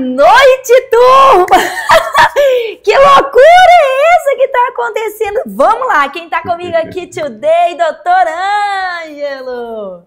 noite, turma! que loucura é essa que tá acontecendo? Vamos lá, quem tá comigo aqui today, doutor Ângelo!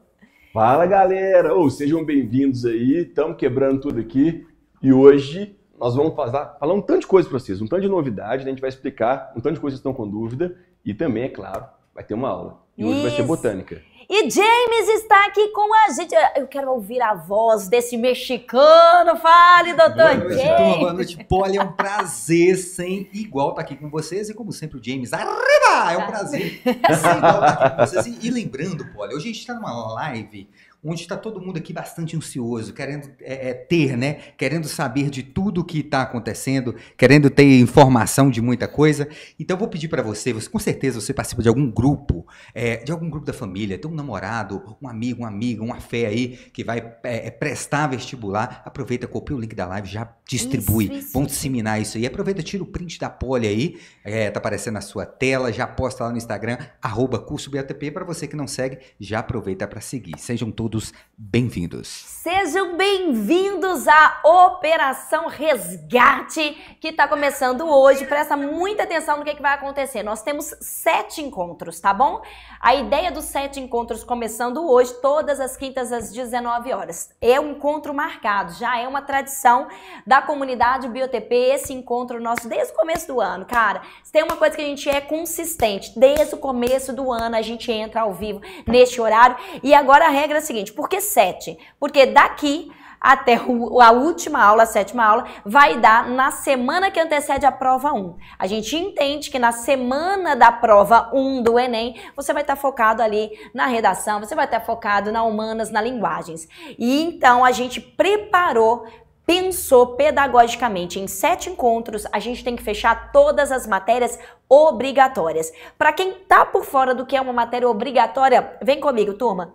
Fala, galera! Ou oh, sejam bem-vindos aí, estamos quebrando tudo aqui e hoje nós vamos falar, falar um tanto de coisa para vocês, um tanto de novidade, né? a gente vai explicar um tanto de coisas que estão com dúvida e também, é claro, vai ter uma aula. E hoje Isso. vai ser botânica. E James está aqui com a gente. Eu quero ouvir a voz desse mexicano. Fale, doutor boa noite, James. Turma, boa noite, Poli. É um prazer sem igual estar aqui com vocês. E como sempre, o James. Arriba! É um prazer sem igual estar aqui com vocês. E, e lembrando, Poli, hoje a gente está numa live onde está todo mundo aqui bastante ansioso, querendo é, é, ter, né? Querendo saber de tudo o que está acontecendo, querendo ter informação de muita coisa. Então, eu vou pedir para você, você, com certeza você participa de algum grupo, é, de algum grupo da família, tem um namorado, um amigo, uma amiga, uma fé aí que vai é, é, prestar vestibular. Aproveita, copia o link da live, já distribui. Isso, isso. Vão disseminar isso aí. Aproveita, tira o print da pole aí, é, tá aparecendo na sua tela, já posta lá no Instagram, arroba curso BATP. Para você que não segue, já aproveita para seguir. Sejam todos todos bem-vindos. Sejam bem-vindos à Operação Resgate, que está começando hoje. Presta muita atenção no que, é que vai acontecer. Nós temos sete encontros, tá bom? A ideia dos sete encontros começando hoje, todas as quintas às 19 horas. É um encontro marcado, já é uma tradição da comunidade Biotp esse encontro nosso desde o começo do ano, cara. tem uma coisa que a gente é consistente, desde o começo do ano a gente entra ao vivo neste horário. E agora a regra é a seguinte, por que sete? Porque daqui até a última aula, a sétima aula, vai dar na semana que antecede a prova 1. A gente entende que na semana da prova 1 do Enem, você vai estar tá focado ali na redação, você vai estar tá focado na humanas, na linguagens. E então a gente preparou pensou pedagogicamente em sete encontros, a gente tem que fechar todas as matérias obrigatórias. Para quem tá por fora do que é uma matéria obrigatória, vem comigo, turma.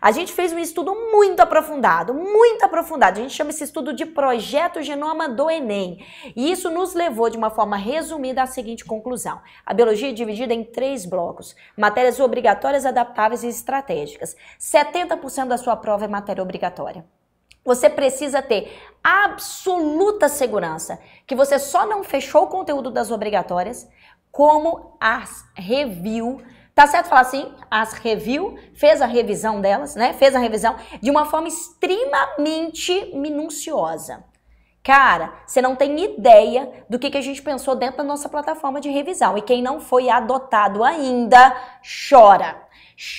A gente fez um estudo muito aprofundado, muito aprofundado. A gente chama esse estudo de Projeto Genoma do Enem. E isso nos levou, de uma forma resumida, à seguinte conclusão. A biologia é dividida em três blocos. Matérias obrigatórias, adaptáveis e estratégicas. 70% da sua prova é matéria obrigatória. Você precisa ter absoluta segurança que você só não fechou o conteúdo das obrigatórias, como as review Tá certo falar assim? As review, fez a revisão delas, né? Fez a revisão de uma forma extremamente minuciosa. Cara, você não tem ideia do que, que a gente pensou dentro da nossa plataforma de revisão. E quem não foi adotado ainda, chora.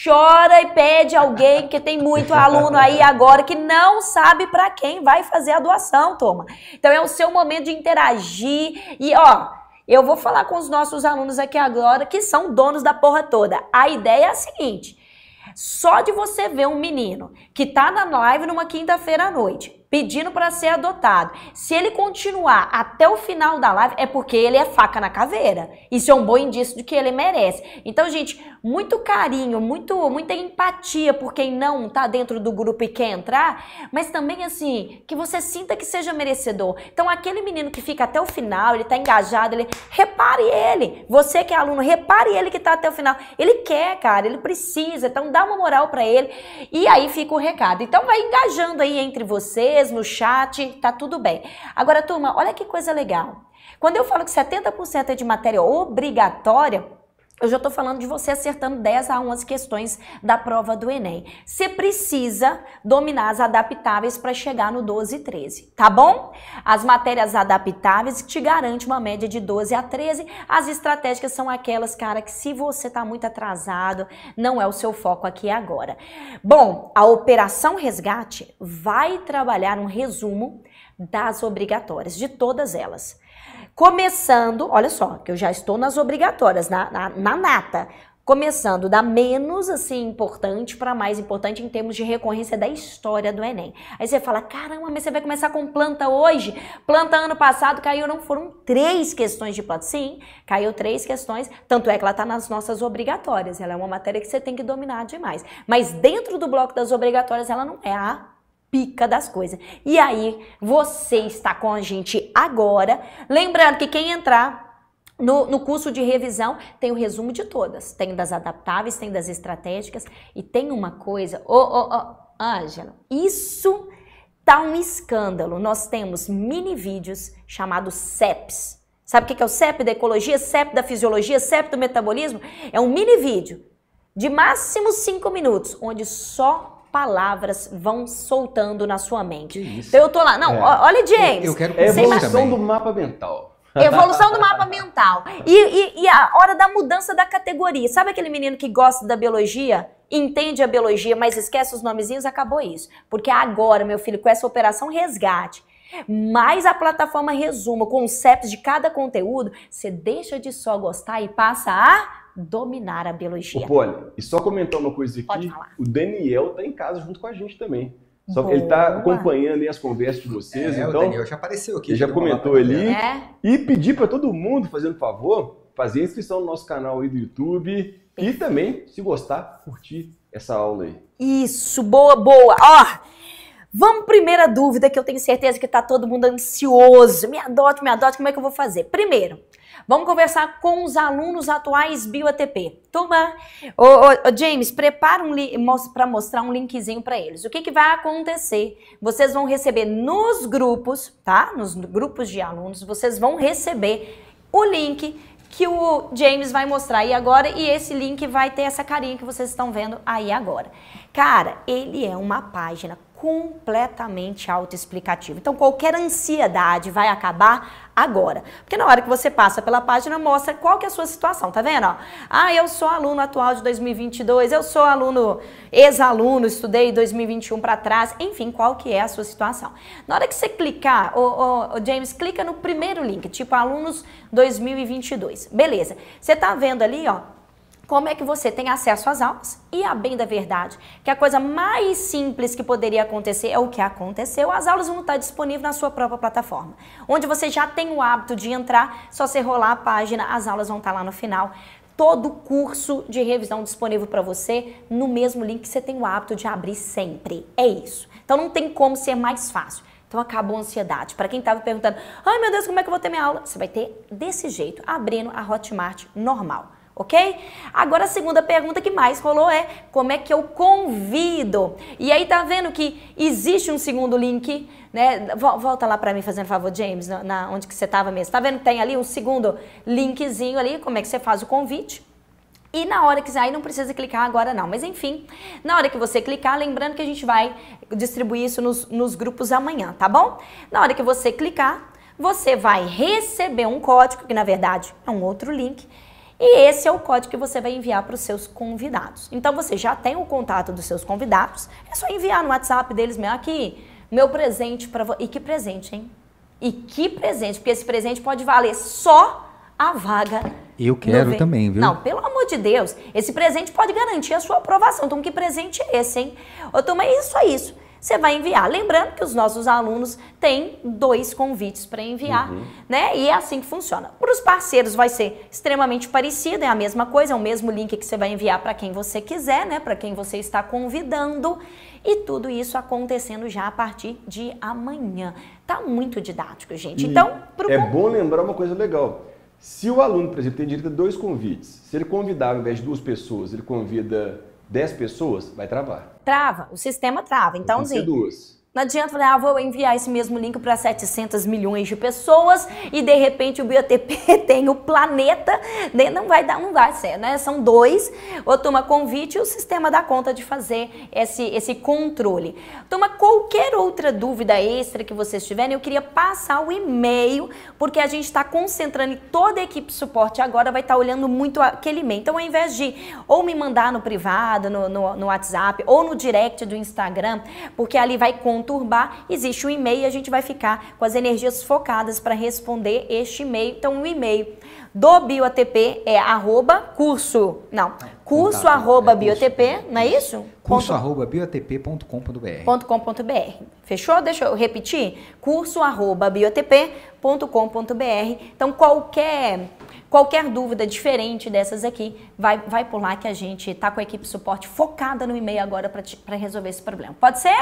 Chora e pede alguém, que tem muito aluno aí agora que não sabe para quem vai fazer a doação, turma. Então é o seu momento de interagir e ó, eu vou falar com os nossos alunos aqui agora que são donos da porra toda. A ideia é a seguinte: só de você ver um menino que tá na live numa quinta-feira à noite, pedindo para ser adotado, se ele continuar até o final da live, é porque ele é faca na caveira. Isso é um bom indício de que ele merece. Então, gente, muito carinho, muito, muita empatia por quem não tá dentro do grupo e quer entrar, mas também assim, que você sinta que seja merecedor. Então aquele menino que fica até o final, ele tá engajado, ele repare ele. Você que é aluno, repare ele que tá até o final. Ele quer, cara, ele precisa. Então dá uma moral para ele. E aí fica o recado. Então vai engajando aí entre vocês no chat, tá tudo bem. Agora turma, olha que coisa legal. Quando eu falo que 70% é de matéria obrigatória, eu já estou falando de você acertando 10 a 11 questões da prova do Enem. Você precisa dominar as adaptáveis para chegar no 12 e 13, tá bom? As matérias adaptáveis te garante uma média de 12 a 13. As estratégicas são aquelas, cara, que se você está muito atrasado, não é o seu foco aqui agora. Bom, a Operação Resgate vai trabalhar um resumo das obrigatórias, de todas elas. Começando, olha só, que eu já estou nas obrigatórias, na, na, na nata. Começando da menos assim importante para mais importante em termos de recorrência da história do Enem. Aí você fala: caramba, mas você vai começar com planta hoje? Planta ano passado caiu, não foram três questões de planta. Sim, caiu três questões, tanto é que ela está nas nossas obrigatórias. Ela é uma matéria que você tem que dominar demais. Mas dentro do bloco das obrigatórias, ela não é a pica das coisas. E aí, você está com a gente agora. Lembrando que quem entrar no, no, curso de revisão tem o resumo de todas. Tem das adaptáveis, tem das estratégicas e tem uma coisa, ô, ô, ô, Ângela, isso tá um escândalo. Nós temos mini vídeos chamados CEPs. Sabe o que é o CEP da ecologia, CEP da fisiologia, CEP do metabolismo? É um mini vídeo de máximo 5 minutos, onde só palavras vão soltando na sua mente. Então eu tô lá, não, é. olha James. Eu, eu quero evolução do mapa mental. Evolução do mapa mental. E, e, e, a hora da mudança da categoria. Sabe aquele menino que gosta da biologia? Entende a biologia, mas esquece os nomezinhos? Acabou isso. Porque agora, meu filho, com essa operação resgate, mais a plataforma resuma conceitos de cada conteúdo, você deixa de só gostar e passa a dominar a biologia. pô, olha. e só comentar uma coisa aqui, Pode falar. o Daniel está em casa junto com a gente também. Só que ele está acompanhando as conversas de vocês. É, então, o Daniel já apareceu aqui. Ele já comentou ali. É. E pedir para todo mundo, fazendo favor, fazer inscrição no nosso canal aí do YouTube. E também, se gostar, curtir essa aula aí. Isso, boa, boa. Ó, vamos primeira dúvida que eu tenho certeza que está todo mundo ansioso. Me adote, me adote, como é que eu vou fazer? Primeiro, Vamos conversar com os alunos atuais BioATP. Toma! ô, ô, ô James, prepara um para mostrar um linkzinho para eles. O que, que vai acontecer? Vocês vão receber nos grupos, tá? Nos grupos de alunos, vocês vão receber o link que o James vai mostrar aí agora e esse link vai ter essa carinha que vocês estão vendo aí agora. Cara, ele é uma página completamente autoexplicativa. Então qualquer ansiedade vai acabar agora. Porque na hora que você passa pela página, mostra qual que é a sua situação, tá vendo? Ó, ah, eu sou aluno atual de 2022, eu sou aluno, ex-aluno, estudei 2021 para trás, enfim, qual que é a sua situação. Na hora que você clicar, o, James, clica no primeiro link, tipo alunos 2022. Beleza. Você tá vendo ali, ó, como é que você tem acesso às aulas e a bem da verdade, que a coisa mais simples que poderia acontecer é o que aconteceu, as aulas vão estar disponíveis na sua própria plataforma, onde você já tem o hábito de entrar, só você rolar a página, as aulas vão estar lá no final, todo o curso de revisão disponível para você no mesmo link que você tem o hábito de abrir sempre. É isso. Então não tem como ser mais fácil. Então acabou a ansiedade. Para quem estava perguntando, ai meu Deus, como é que eu vou ter minha aula? Você vai ter desse jeito, abrindo a Hotmart normal ok? Agora a segunda pergunta que mais rolou é como é que eu convido? E aí tá vendo que existe um segundo link, né? Volta lá para mim fazendo favor, James, na, na onde que você estava mesmo. Tá vendo que tem ali um segundo linkzinho ali, como é que você faz o convite? E na hora que aí não precisa clicar agora não, mas enfim, na hora que você clicar, lembrando que a gente vai distribuir isso nos, nos grupos amanhã, tá bom? Na hora que você clicar, você vai receber um código, que na verdade é um outro link, e esse é o código que você vai enviar para os seus convidados. Então você já tem o contato dos seus convidados, é só enviar no WhatsApp deles meu aqui, meu presente para você. E que presente, hein? E que presente, porque esse presente pode valer só a vaga. Eu quero também, viu? Não, pelo amor de Deus, esse presente pode garantir a sua aprovação. Então, que presente é esse, hein? Ô, turma, isso é isso você vai enviar. Lembrando que os nossos alunos têm dois convites para enviar, uhum. né? E é assim que funciona. Para os parceiros vai ser extremamente parecido, é a mesma coisa, é o mesmo link que você vai enviar para quem você quiser, né? Para quem você está convidando. E tudo isso acontecendo já a partir de amanhã. Tá muito didático, gente. E então, pro... é bom lembrar uma coisa legal. Se o aluno, por exemplo, tem direito a dois convites, se ele convidar ao invés de duas pessoas, ele convida dez pessoas, vai travar. Trava, o sistema trava. Então, assim. duas. Não adianta falar, ah, vou enviar esse mesmo link para 700 milhões de pessoas e de repente o BioTP tem o planeta, né, não vai dar, não vai ser, né? São dois. Ou toma convite e o sistema dá conta de fazer esse, esse controle. Toma qualquer outra dúvida extra que vocês tiverem, eu queria passar o e-mail, porque a gente está concentrando e toda a equipe de suporte agora vai estar tá olhando muito aquele e-mail. Então, ao invés de ou me mandar no privado, no, no, no WhatsApp, ou no direct do Instagram, porque ali vai contar conturbar, existe um e-mail e a gente vai ficar com as energias focadas para responder este e-mail. Então, o e-mail do BioATP é arroba curso, não, curso Contato, é arroba é, biotp, curso. não é isso? Curso arroba biotp.com.br. .com.br. Fechou? Deixa eu repetir. Curso arroba biotp.com.br. Então, qualquer, qualquer dúvida diferente dessas aqui, vai, vai por lá que a gente está com a equipe de suporte focada no e-mail agora para resolver esse problema. Pode ser?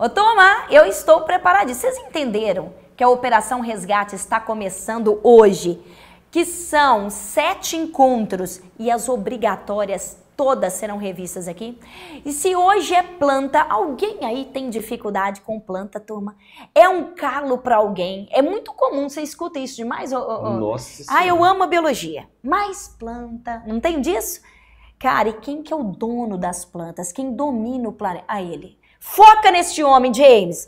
Ô turma, eu estou preparado. Vocês entenderam que a Operação Resgate está começando hoje? Que são sete encontros e as obrigatórias todas serão revistas aqui. E se hoje é planta, alguém aí tem dificuldade com planta, turma? É um calo para alguém. É muito comum, você escuta isso demais? Ô, ô, Nossa Ah, eu amo a biologia. Mais planta, não tem disso? Cara, e quem que é o dono das plantas? Quem domina o planeta? A ah, ele. Foca neste homem, James.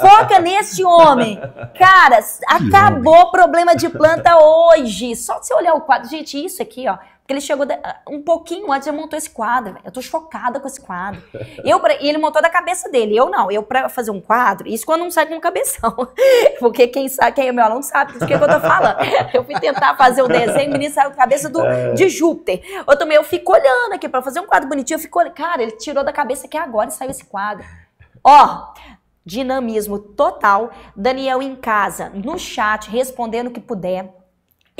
Foca neste homem. Cara, que acabou o problema de planta hoje. Só se você olhar o quadro. Gente, isso aqui, ó que ele chegou ah, um pouquinho antes e montou esse quadro. Eu tô chocada com esse quadro. Eu, e ele montou da cabeça dele. Eu não. Eu, pra fazer um quadro, isso quando não sai com um cabeção. Porque quem sabe, quem é meu aluno sabe do que, que eu tô falando. Eu fui tentar fazer um desenho, o menino saiu com a cabeça do, é. de Júpiter. Eu também, eu fico olhando aqui para fazer um quadro bonitinho. Eu fico olhando. Cara, ele tirou da cabeça que é agora e saiu esse quadro. Ó, dinamismo total. Daniel em casa, no chat, respondendo o que puder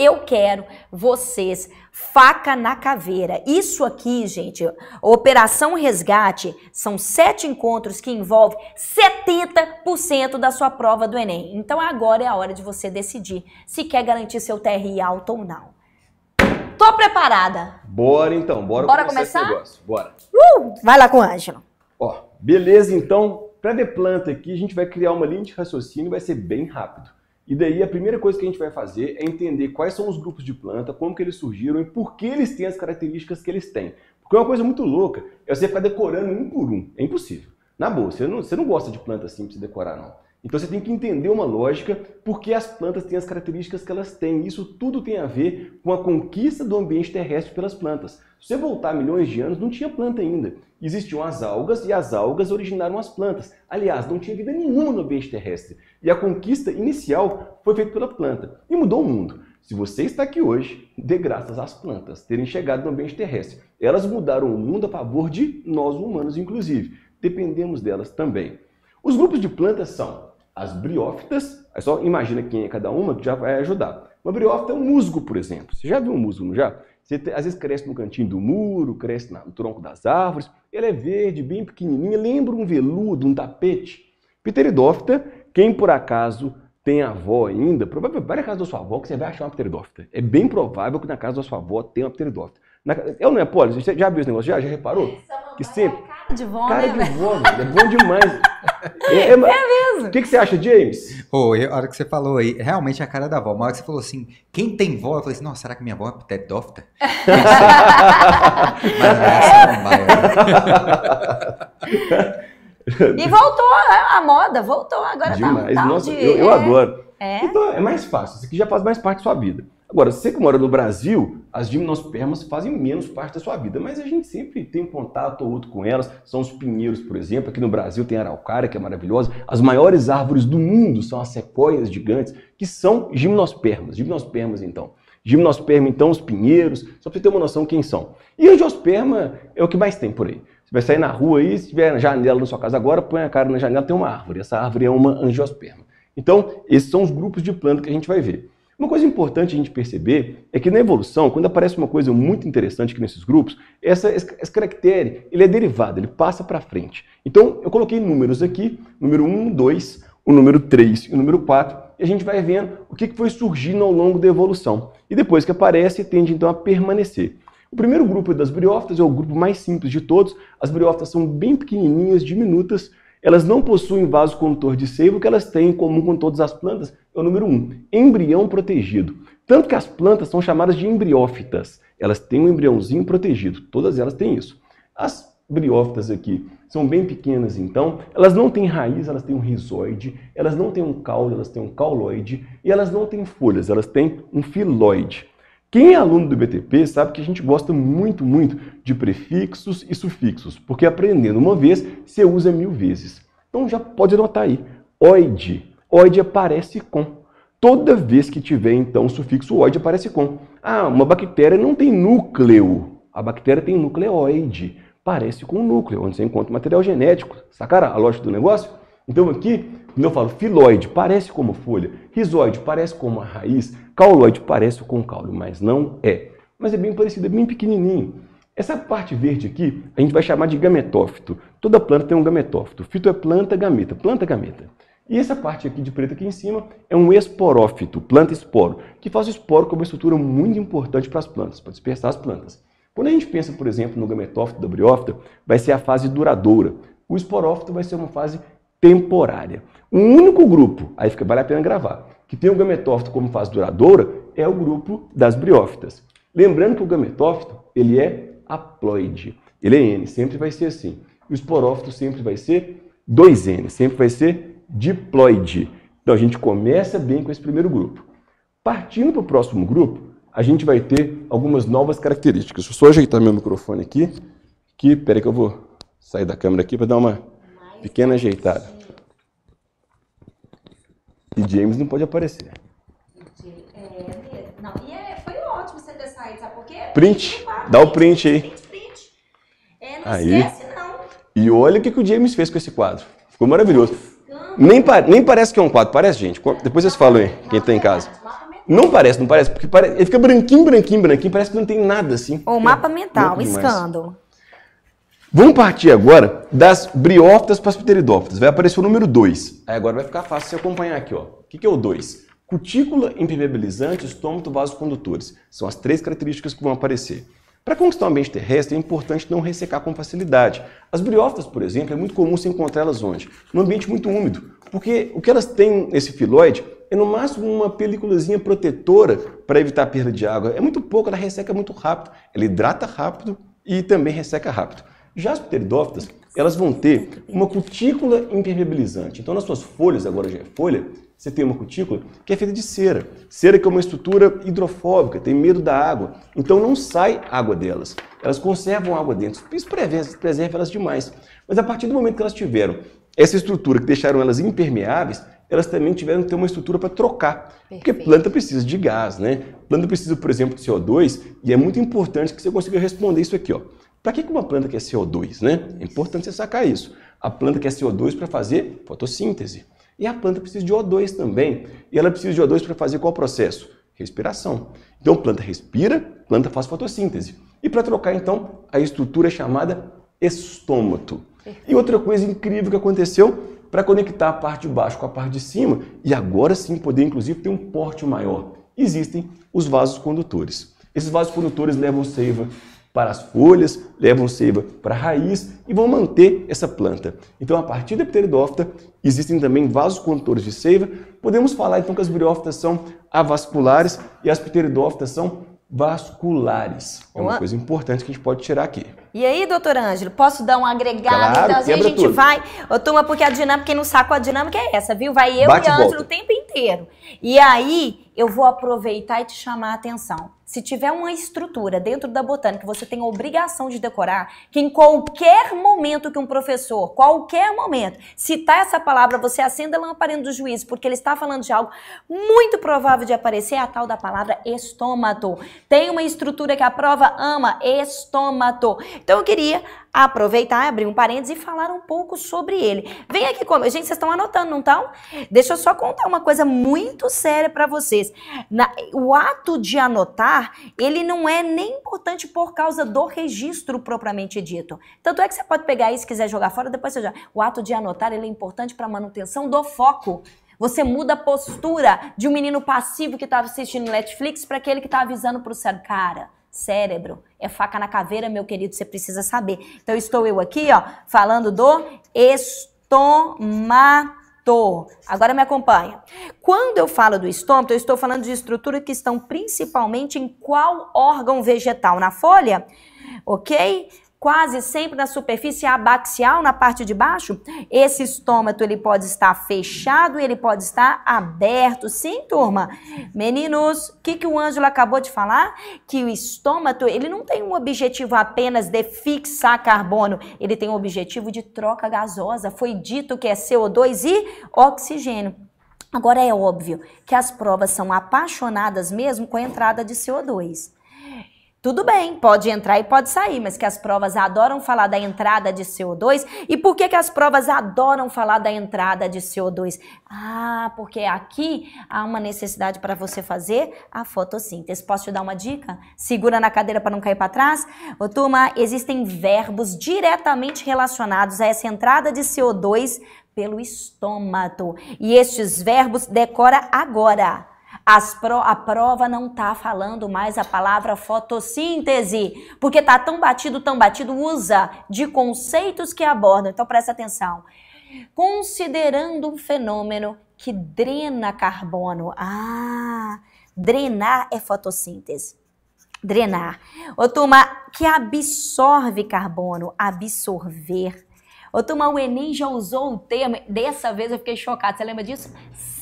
eu quero vocês faca na caveira. Isso aqui, gente, Operação Resgate, são sete encontros que envolvem 70% da sua prova do Enem. Então agora é a hora de você decidir se quer garantir seu TRI alto ou não. Tô preparada. Bora então, bora, bora começar, começar? esse negócio. Bora. Uh, vai lá com o Ângelo. Ó, beleza então. Para ver planta aqui, a gente vai criar uma linha de raciocínio, vai ser bem rápido. E daí a primeira coisa que a gente vai fazer é entender quais são os grupos de planta, como que eles surgiram e por que eles têm as características que eles têm. Porque é uma coisa muito louca é você ficar decorando um por um. É impossível. Na boa, você não, você não gosta de planta assim para você decorar, não. Então você tem que entender uma lógica, porque as plantas têm as características que elas têm. Isso tudo tem a ver com a conquista do ambiente terrestre pelas plantas. Se você voltar milhões de anos, não tinha planta ainda. Existiam as algas e as algas originaram as plantas. Aliás, não tinha vida nenhuma no ambiente terrestre. E a conquista inicial foi feita pela planta e mudou o mundo. Se você está aqui hoje, dê graças às plantas terem chegado no ambiente terrestre. Elas mudaram o mundo a favor de nós humanos, inclusive. Dependemos delas também. Os grupos de plantas são as briófitas, só imagina quem é cada uma, que já vai ajudar. Uma briófita é um musgo, por exemplo. Você já viu um musgo, não já? Você, às vezes cresce no cantinho do muro, cresce no tronco das árvores. Ele é verde, bem pequenininho, lembra um veludo, um tapete. Pteridófita, quem por acaso tem avó ainda, provavelmente vai na casa da sua avó que você vai achar uma pteridófita. É bem provável que na casa da sua avó tenha uma pteridófita. Na, eu não é pole, você já viu esse negócio? Já, já reparou? É que sempre. Cara de vó, Cara né, de vó, é bom demais. É, é, é, mesmo. O que, que, você acha, James? Oh, a hora que você falou aí, realmente é a cara da vó. Mas hora que você falou assim, quem tem vó? Eu falei assim, nossa, será que minha vó é pedófita? mas essa é e voltou né, a moda, voltou agora. Demais, tá, um nossa, de, eu, eu é, adoro. É? Então é mais fácil, isso aqui já faz mais parte da sua vida. Agora, você que mora no Brasil, as gimnospermas fazem menos parte da sua vida, mas a gente sempre tem um contato ou outro com elas. São os pinheiros, por exemplo. Aqui no Brasil tem a araucária, que é maravilhosa. As maiores árvores do mundo são as sequoias gigantes, que são gimnospermas. Gimnospermas, então. Gimnosperma, então, os pinheiros, só para você ter uma noção quem são. E angiosperma é o que mais tem por aí. Você vai sair na rua e se tiver janela na sua casa agora, põe a cara na janela, tem uma árvore. Essa árvore é uma angiosperma. Então, esses são os grupos de planta que a gente vai ver. Uma coisa importante a gente perceber é que na evolução, quando aparece uma coisa muito interessante aqui nesses grupos, essa, esse caractere ele é derivado, ele passa para frente. Então, eu coloquei números aqui, número 1, 2, o número 3 e o número 4, e a gente vai vendo o que foi surgindo ao longo da evolução. E depois que aparece, tende então a permanecer. O primeiro grupo das briófitas é o grupo mais simples de todos. As briófitas são bem pequenininhas, diminutas, elas não possuem vaso condutor de seiva, o que elas têm em comum com todas as plantas é o número 1, um, embrião protegido. Tanto que as plantas são chamadas de embriófitas. Elas têm um embriãozinho protegido, todas elas têm isso. As briófitas aqui são bem pequenas, então, elas não têm raiz, elas têm um rizoide, elas não têm um caule, elas têm um cauloide e elas não têm folhas, elas têm um filoide. Quem é aluno do BTP sabe que a gente gosta muito, muito de prefixos e sufixos, porque aprendendo uma vez, você usa mil vezes. Então já pode anotar aí, oide, Oide aparece com. Toda vez que tiver, então, o sufixo oide aparece com. Ah, uma bactéria não tem núcleo. A bactéria tem nucleoide. Parece com o núcleo, onde você encontra material genético. Sacaram a lógica do negócio? Então aqui, quando eu falo filoide, parece como folha, rizoide parece como a raiz, cauloide parece com caule, mas não é. Mas é bem parecido, é bem pequenininho. Essa parte verde aqui, a gente vai chamar de gametófito. Toda planta tem um gametófito. Fito é planta, gameta. Planta, gameta. E essa parte aqui de preto aqui em cima é um esporófito, planta esporo, que faz o esporo como uma estrutura muito importante para as plantas, para dispersar as plantas. Quando a gente pensa, por exemplo, no gametófito da briófita, vai ser a fase duradoura. O esporófito vai ser uma fase temporária. Um único grupo, aí fica, vale a pena gravar, que tem o gametófito como fase duradoura é o grupo das briófitas. Lembrando que o gametófito, ele é haploide. Ele é N, sempre vai ser assim. O esporófito sempre vai ser 2N, sempre vai ser diploide. Então a gente começa bem com esse primeiro grupo. Partindo para o próximo grupo, a gente vai ter algumas novas características. Deixa eu só ajeitar meu microfone aqui. Que, peraí que eu vou sair da câmera aqui para dar uma pequena ajeitada. E James não pode aparecer. Não, e é, foi ótimo você ter saído, sabe por quê? Print, dá o print aí. Print, print. É, não aí. esquece não. E olha o que, que o James fez com esse quadro. Ficou maravilhoso. Nem, pa nem parece que é um quadro, parece, gente. Depois vocês falam aí, quem tá em casa. Não parece, não parece, porque ele fica branquinho, branquinho, branquinho, parece que não tem nada assim. Ou é mapa mental, um escândalo. Vamos partir agora das briófitas para as pteridófitas. Vai aparecer o número 2. Aí agora vai ficar fácil você acompanhar aqui, ó. O que, que é o 2? Cutícula impermeabilizante, estômago, condutores São as três características que vão aparecer. Para conquistar o um ambiente terrestre, é importante não ressecar com facilidade. As briófitas, por exemplo, é muito comum se encontrar elas onde? Num ambiente muito úmido, porque o que elas têm nesse filoide é no máximo uma peliculazinha protetora para evitar a perda de água. É muito pouco, ela resseca muito rápido, ela hidrata rápido e também resseca rápido. Já as pteridófitas, elas vão ter uma cutícula impermeabilizante. Então, nas suas folhas, agora já é folha, você tem uma cutícula que é feita de cera. Cera que é uma estrutura hidrofóbica, tem medo da água. Então não sai água delas. Elas conservam água dentro. Isso preserva, preserva elas demais. Mas a partir do momento que elas tiveram essa estrutura que deixaram elas impermeáveis, elas também tiveram que ter uma estrutura para trocar. Perfeito. Porque planta precisa de gás, né? Planta precisa, por exemplo, de CO2, e é muito importante que você consiga responder isso aqui, ó. Para que uma planta quer CO2, né? É importante você sacar isso. A planta quer CO2 para fazer fotossíntese. E a planta precisa de O2 também. E ela precisa de O2 para fazer qual processo? Respiração. Então, planta respira, planta faz fotossíntese. E para trocar, então, a estrutura é chamada estômato. E outra coisa incrível que aconteceu para conectar a parte de baixo com a parte de cima e agora sim poder, inclusive, ter um porte maior. Existem os vasos condutores. Esses vasos condutores levam seiva, para as folhas, levam seiva para a raiz e vão manter essa planta. Então, a partir da pteridófita, existem também vasos condutores de seiva. Podemos falar então que as briófitas são avasculares e as pteridófitas são vasculares. É uma coisa importante que a gente pode tirar aqui. E aí, doutor Ângelo, posso dar um agregado? Claro, então, assim, a gente tudo. vai. Ô, turma, porque a dinâmica, quem não saco a dinâmica é essa, viu? Vai eu Bate e Ângelo o tempo inteiro. E aí, eu vou aproveitar e te chamar a atenção. Se tiver uma estrutura dentro da botânica que você tem a obrigação de decorar, que em qualquer momento que um professor, qualquer momento, citar essa palavra, você acenda a lamparina do juiz, porque ele está falando de algo muito provável de aparecer, é a tal da palavra estômato. Tem uma estrutura que a prova ama, estômato. Então eu queria aproveitar, abrir um parênteses e falar um pouco sobre ele. Vem aqui como. Gente, vocês estão anotando, não estão? Deixa eu só contar uma coisa muito séria para vocês. Na, o ato de anotar, ele não é nem importante por causa do registro propriamente dito. Tanto é que você pode pegar isso, quiser jogar fora, depois você já. O ato de anotar, ele é importante para manutenção do foco. Você muda a postura de um menino passivo que estava tá assistindo Netflix para aquele que está avisando para o cérebro, cara cérebro. É faca na caveira, meu querido, você precisa saber. Então, estou eu aqui, ó, falando do estômago. Agora me acompanha. Quando eu falo do estômago, eu estou falando de estruturas que estão principalmente em qual órgão vegetal? Na folha? Ok? quase sempre na superfície abaxial, na parte de baixo, esse estômato ele pode estar fechado, e ele pode estar aberto. Sim, turma. Meninos, o que, que o Ângelo acabou de falar? Que o estômato, ele não tem um objetivo apenas de fixar carbono, ele tem um objetivo de troca gasosa. Foi dito que é CO2 e oxigênio. Agora é óbvio que as provas são apaixonadas mesmo com a entrada de CO2. Tudo bem, pode entrar e pode sair, mas que as provas adoram falar da entrada de CO2. E por que, que as provas adoram falar da entrada de CO2? Ah, porque aqui há uma necessidade para você fazer a fotossíntese. Posso te dar uma dica? Segura na cadeira para não cair para trás. Ô turma, existem verbos diretamente relacionados a essa entrada de CO2 pelo estômago. E estes verbos decora agora pro, a prova não está falando mais a palavra fotossíntese, porque está tão batido, tão batido, usa de conceitos que abordam. Então presta atenção. Considerando um fenômeno que drena carbono. Ah, drenar é fotossíntese drenar. Ô turma, que absorve carbono, absorver. Ô turma, o Enem já usou o termo, dessa vez eu fiquei chocada, você lembra disso?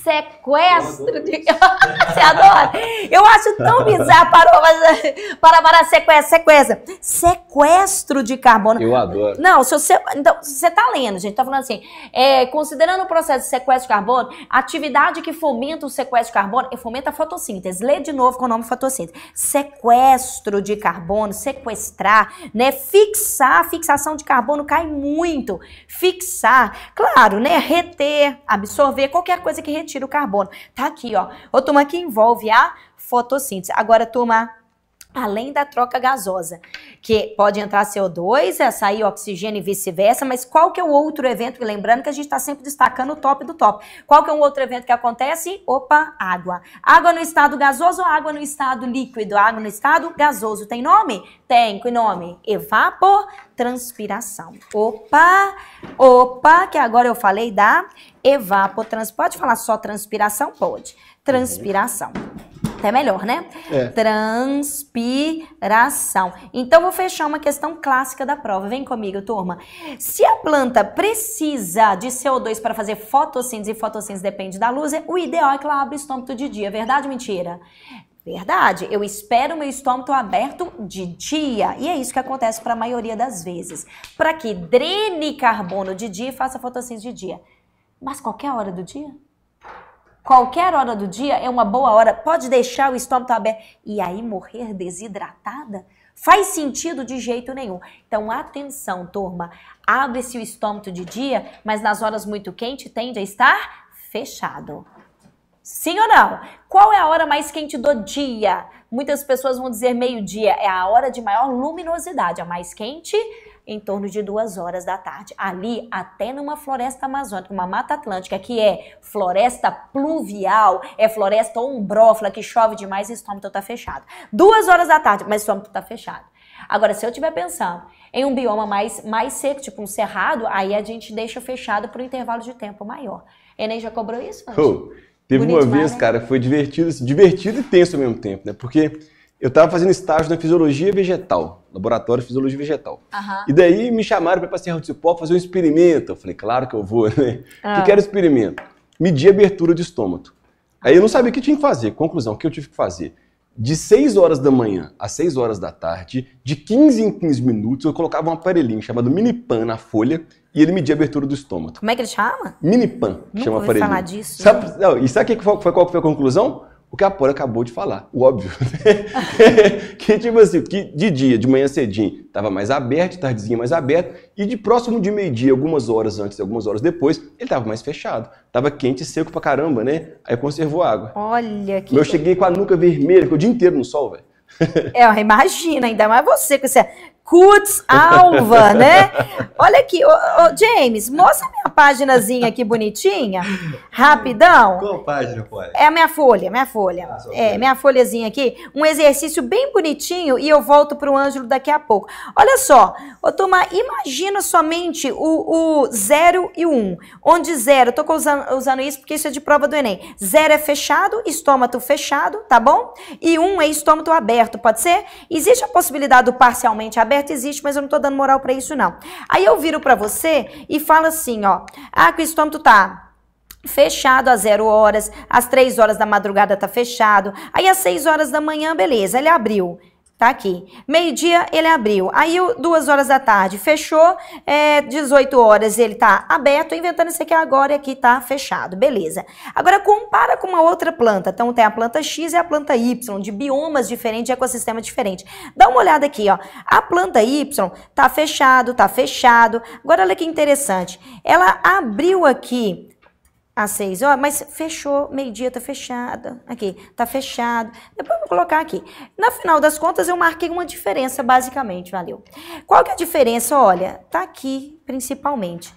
sequestro de. Você adora? Eu acho tão bizarro. Parou, mas. Para, para, sequestro, sequestro. Sequestro de carbono. Eu adoro. Não, se você. Então, você tá lendo, gente. Tá falando assim. É, considerando o processo de sequestro de carbono, atividade que fomenta o sequestro de carbono, fomenta a fotossíntese. Lê de novo com o nome fotossíntese. Sequestro de carbono, sequestrar, né? Fixar, fixação de carbono cai muito. Fixar, claro, né? Reter, absorver, qualquer coisa que retira tira o carbono. Tá aqui, ó. Ô, turma, que envolve a fotossíntese. Agora, turma, além da troca gasosa, que pode entrar CO2, é sair oxigênio e vice-versa, mas qual que é o outro evento, lembrando que a gente está sempre destacando o top do top, qual que é um outro evento que acontece? Opa, água. Água no estado gasoso, água no estado líquido, água no estado gasoso, tem nome? Tem, que nome? Evapotranspiração. Opa, opa, que agora eu falei da evapotranspiração. Pode falar só transpiração? Pode. Transpiração até melhor, né? É. Transpiração. Então vou fechar uma questão clássica da prova. Vem comigo, turma. Se a planta precisa de CO2 para fazer fotossíntese e fotossíntese depende da luz, o ideal é que ela abra o estômago de dia. Verdade ou mentira? Verdade, eu espero meu estômago aberto de dia. E é isso que acontece para a maioria das vezes. Para que drene carbono de dia e faça fotossíntese de dia. Mas qualquer hora do dia? qualquer hora do dia é uma boa hora. Pode deixar o estômago aberto. E aí morrer desidratada? Faz sentido de jeito nenhum. Então, atenção, turma. Abre-se o estômago de dia, mas nas horas muito quentes tende a estar fechado. Sim ou não? Qual é a hora mais quente do dia? Muitas pessoas vão dizer meio-dia. É a hora de maior luminosidade, a mais quente em torno de duas horas da tarde. Ali, até numa floresta amazônica, uma mata atlântica, que é floresta pluvial, é floresta ombrófila, que chove demais e o estômago está fechado. Duas horas da tarde, mas o estômago está fechado. Agora, se eu estiver pensando em um bioma mais, mais seco, tipo um cerrado, aí a gente deixa fechado por um intervalo de tempo maior. Enem já cobrou isso? Oh, teve Bonito uma vez, né? cara, foi divertido, divertido e tenso ao mesmo tempo, né? Porque eu estava fazendo estágio na fisiologia vegetal, laboratório de fisiologia vegetal. Uhum. E daí me chamaram para passear de pó fazer um experimento. Eu falei, claro que eu vou, né? O ah. uhum. que, era o experimento? Medir abertura de estômago. Aí eu não sabia o que tinha que fazer. Conclusão, o que eu tive que fazer? De 6 horas da manhã às 6 horas da tarde, de 15 em 15 minutos, eu colocava um aparelhinho chamado Minipan na folha e ele media a abertura do estômago. Como é que ele chama? Minipan, chama aparelhinho. falar disso. Sabe, não, e sabe que foi, qual foi a conclusão? o que a Pora acabou de falar, o óbvio. que tipo assim, que de dia, de manhã cedinho, estava mais aberto, tardezinha mais aberto, e de próximo de meio-dia, algumas horas antes e algumas horas depois, ele estava mais fechado. Tava quente e seco pra caramba, né? Aí conservou água. Olha que. Eu cheguei com a nuca vermelha, que o dia inteiro no sol, velho. é, imagina, ainda mais você com essa Cuts Alva, né? Olha aqui, ô, ô, James, mostra minha paginazinha aqui bonitinha, rapidão. Qual página, Polly? É a minha folha, minha folha. Ah, é, minha folhazinha aqui. Um exercício bem bonitinho e eu volto para o Ângelo daqui a pouco. Olha só, ô turma, imagina somente o, o 0 e o 1. Um, onde 0, eu tô usando, usando isso porque isso é de prova do Enem. 0 é fechado, estômato fechado, tá bom? E 1 um é estômato aberto, pode ser? Existe a possibilidade do parcialmente aberto? Existe, mas eu não tô dando moral para isso não. Aí eu viro para você e falo assim, ó, ah, que o estômago tá fechado às 0 horas, às 3 horas da madrugada tá fechado, aí às 6 horas da manhã, beleza, ele abriu. Tá aqui. Meio-dia ele abriu. Aí, duas horas da tarde, fechou. É, 18 horas ele tá aberto. Inventando isso aqui agora e aqui tá fechado. Beleza. Agora, compara com uma outra planta. Então, tem a planta X e a planta Y, de biomas diferentes, de ecossistema diferente. Dá uma olhada aqui, ó. A planta Y tá fechado, tá fechado. Agora, olha que interessante. Ela abriu aqui às seis horas, mas fechou, meio-dia tá fechada, aqui, tá fechado. Depois vou colocar aqui. Na final das contas, eu marquei uma diferença, basicamente, valeu. Qual que é a diferença? Olha, tá aqui, principalmente.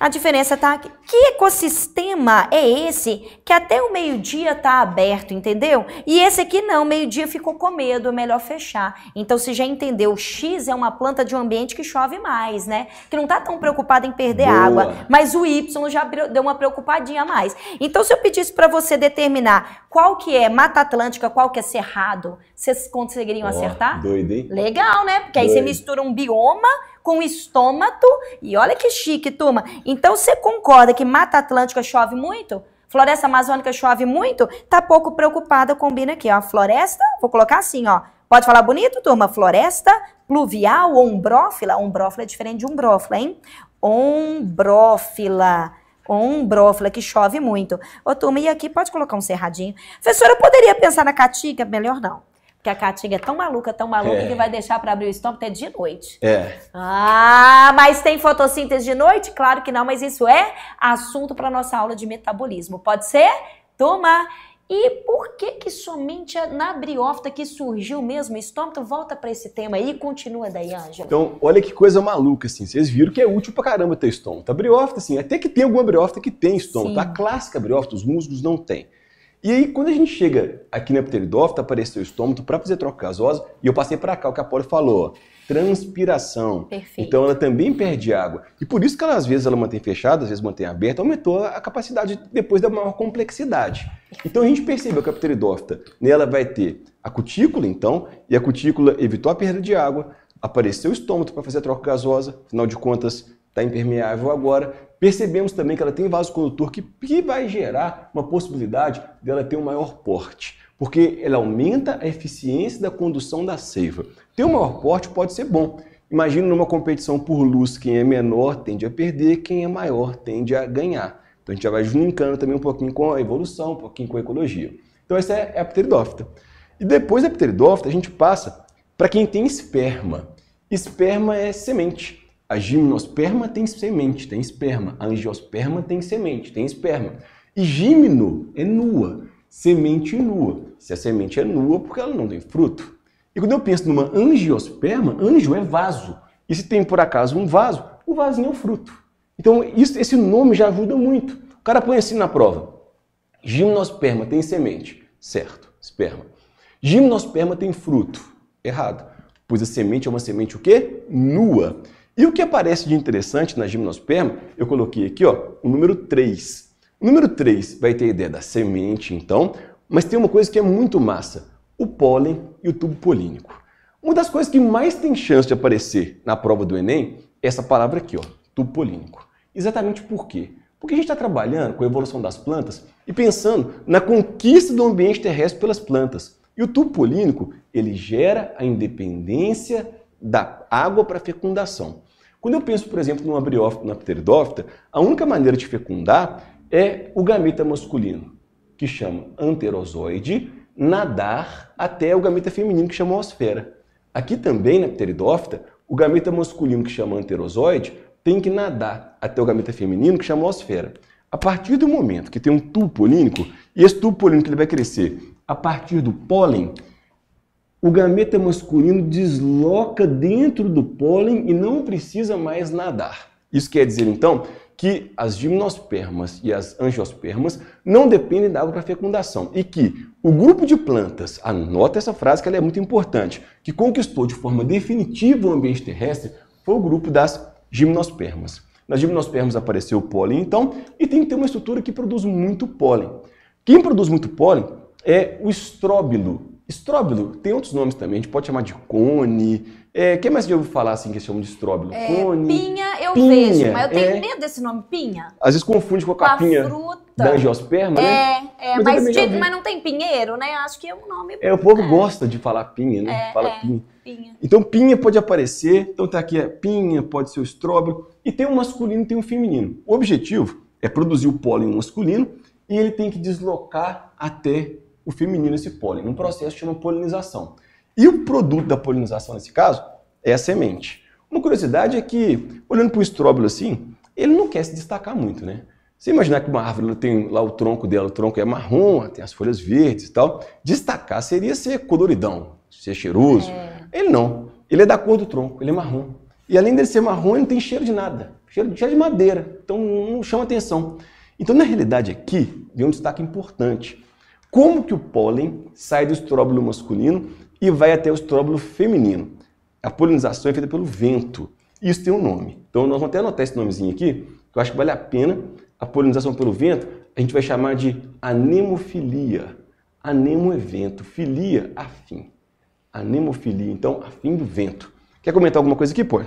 A diferença tá aqui. Que ecossistema é esse que até o meio-dia está aberto, entendeu? E esse aqui não, meio-dia ficou com medo, é melhor fechar. Então você já entendeu, o X é uma planta de um ambiente que chove mais, né? Que não está tão preocupada em perder Boa. água, mas o Y já deu uma preocupadinha a mais. Então se eu pedisse para você determinar qual que é Mata Atlântica, qual que é Cerrado, vocês conseguiriam oh, acertar? Doido, hein? Legal, né? Porque aí você mistura um bioma com estômato. E olha que chique, turma. Então você concorda que Mata Atlântica chove muito? Floresta Amazônica chove muito? Tá pouco preocupada, combina aqui, ó. Floresta, vou colocar assim, ó. Pode falar bonito, turma? Floresta pluvial, ombrófila. Ombrófila é diferente de umbrófila, hein? Ombrófila ombrófila, que chove muito. Ô, turma, e aqui pode colocar um cerradinho. Professora, eu poderia pensar na catica? Melhor não que a Caatinga é tão maluca, tão maluca, é. que vai deixar para abrir o estômago até de noite. É. Ah, mas tem fotossíntese de noite? Claro que não, mas isso é assunto para nossa aula de metabolismo. Pode ser? Toma! E por que que somente na briófita que surgiu mesmo o estômago? Volta para esse tema aí e continua daí, Ângela. Então, olha que coisa maluca, assim. Vocês viram que é útil pra caramba ter estômago. A briófita, assim, até que tem alguma briófita que tem estômago. A tá? clássica briófita, os musgos não têm. E aí, quando a gente chega aqui na Pteridófita, apareceu o estômago, para fazer troca gasosa, e eu passei para cá, o que a Paula falou, transpiração. Perfeito. Então ela também perde água. E por isso que ela, às vezes ela mantém fechada, às vezes mantém aberta, aumentou a capacidade depois da maior complexidade. Então a gente percebeu que a pteridófita, nela vai ter a cutícula, então, e a cutícula evitou a perda de água, apareceu o estômago para fazer a troca gasosa, afinal de contas, está impermeável agora, Percebemos também que ela tem vaso condutor que, que vai gerar uma possibilidade dela ter um maior porte, porque ela aumenta a eficiência da condução da seiva. Ter um maior porte pode ser bom. Imagina numa competição por luz, quem é menor tende a perder, quem é maior tende a ganhar. Então a gente já vai brincando também um pouquinho com a evolução, um pouquinho com a ecologia. Então essa é a pteridófita. E depois da pteridófita a gente passa para quem tem esperma. Esperma é semente. A gimnosperma tem semente, tem esperma. A angiosperma tem semente, tem esperma. E gimno é nua, semente é nua. Se a semente é nua, porque ela não tem fruto. E quando eu penso numa angiosperma, anjo é vaso. E se tem por acaso um vaso, o vasinho é o fruto. Então isso, esse nome já ajuda muito. O cara põe assim na prova: gimnosperma tem semente, certo? Esperma. Gimnosperma tem fruto, errado. Pois a semente é uma semente o quê? Nua. E o que aparece de interessante na gimnosperma, eu coloquei aqui ó, o número 3. O número 3 vai ter a ideia da semente, então, mas tem uma coisa que é muito massa, o pólen e o tubo polínico. Uma das coisas que mais tem chance de aparecer na prova do Enem é essa palavra aqui, ó, tubo polínico. Exatamente por quê? Porque a gente está trabalhando com a evolução das plantas e pensando na conquista do ambiente terrestre pelas plantas. E o tubo polínico, ele gera a independência da água para a fecundação. Quando eu penso, por exemplo, numa briófita, na pteridófita, a única maneira de fecundar é o gameta masculino, que chama anterozoide, nadar até o gameta feminino, que chama osfera. Aqui também, na pteridófita, o gameta masculino, que chama anterozoide, tem que nadar até o gameta feminino, que chama osfera. A partir do momento que tem um tubo polínico, e esse tubo polínico ele vai crescer a partir do pólen, o gameta masculino desloca dentro do pólen e não precisa mais nadar. Isso quer dizer, então, que as gimnospermas e as angiospermas não dependem da água para fecundação e que o grupo de plantas, anota essa frase que ela é muito importante, que conquistou de forma definitiva o ambiente terrestre foi o grupo das gimnospermas. Nas gimnospermas apareceu o pólen, então, e tem que ter uma estrutura que produz muito pólen. Quem produz muito pólen é o estróbilo, Estróbilo, tem outros nomes também, a gente pode chamar de cone. É, quem mais já ouviu falar assim que chamam de estróbilo? É, cone. Pinha eu pinha, vejo, mas eu tenho é... medo desse nome, pinha. Às vezes confunde com a capinha da angiosperma, é, né? É, é mas, mas, de, mas, não tem pinheiro, né? Acho que é um nome. É, o povo é. gosta de falar pinha, né? É, Fala é, pinha. pinha. Então pinha pode aparecer, então tá aqui a pinha, pode ser o estróbilo, e tem um masculino e tem um feminino. O objetivo é produzir o pólen masculino e ele tem que deslocar até o feminino esse pólen, num processo chamado polinização. E o produto da polinização, nesse caso, é a semente. Uma curiosidade é que, olhando para o estróbilo assim, ele não quer se destacar muito, né? Você imaginar que uma árvore tem lá o tronco dela, o tronco é marrom, tem as folhas verdes e tal. Destacar seria ser coloridão, ser cheiroso. É. Ele não. Ele é da cor do tronco, ele é marrom. E além dele ser marrom, ele não tem cheiro de nada. Cheiro, cheiro de madeira. Então não chama atenção. Então, na realidade, aqui vem um destaque importante como que o pólen sai do estróbulo masculino e vai até o estróbulo feminino. A polinização é feita pelo vento. Isso tem um nome. Então nós vamos até anotar esse nomezinho aqui, que eu acho que vale a pena. A polinização pelo vento, a gente vai chamar de anemofilia. Anemo é vento, filia, afim. Anemofilia, então, afim do vento. Quer comentar alguma coisa aqui, pô?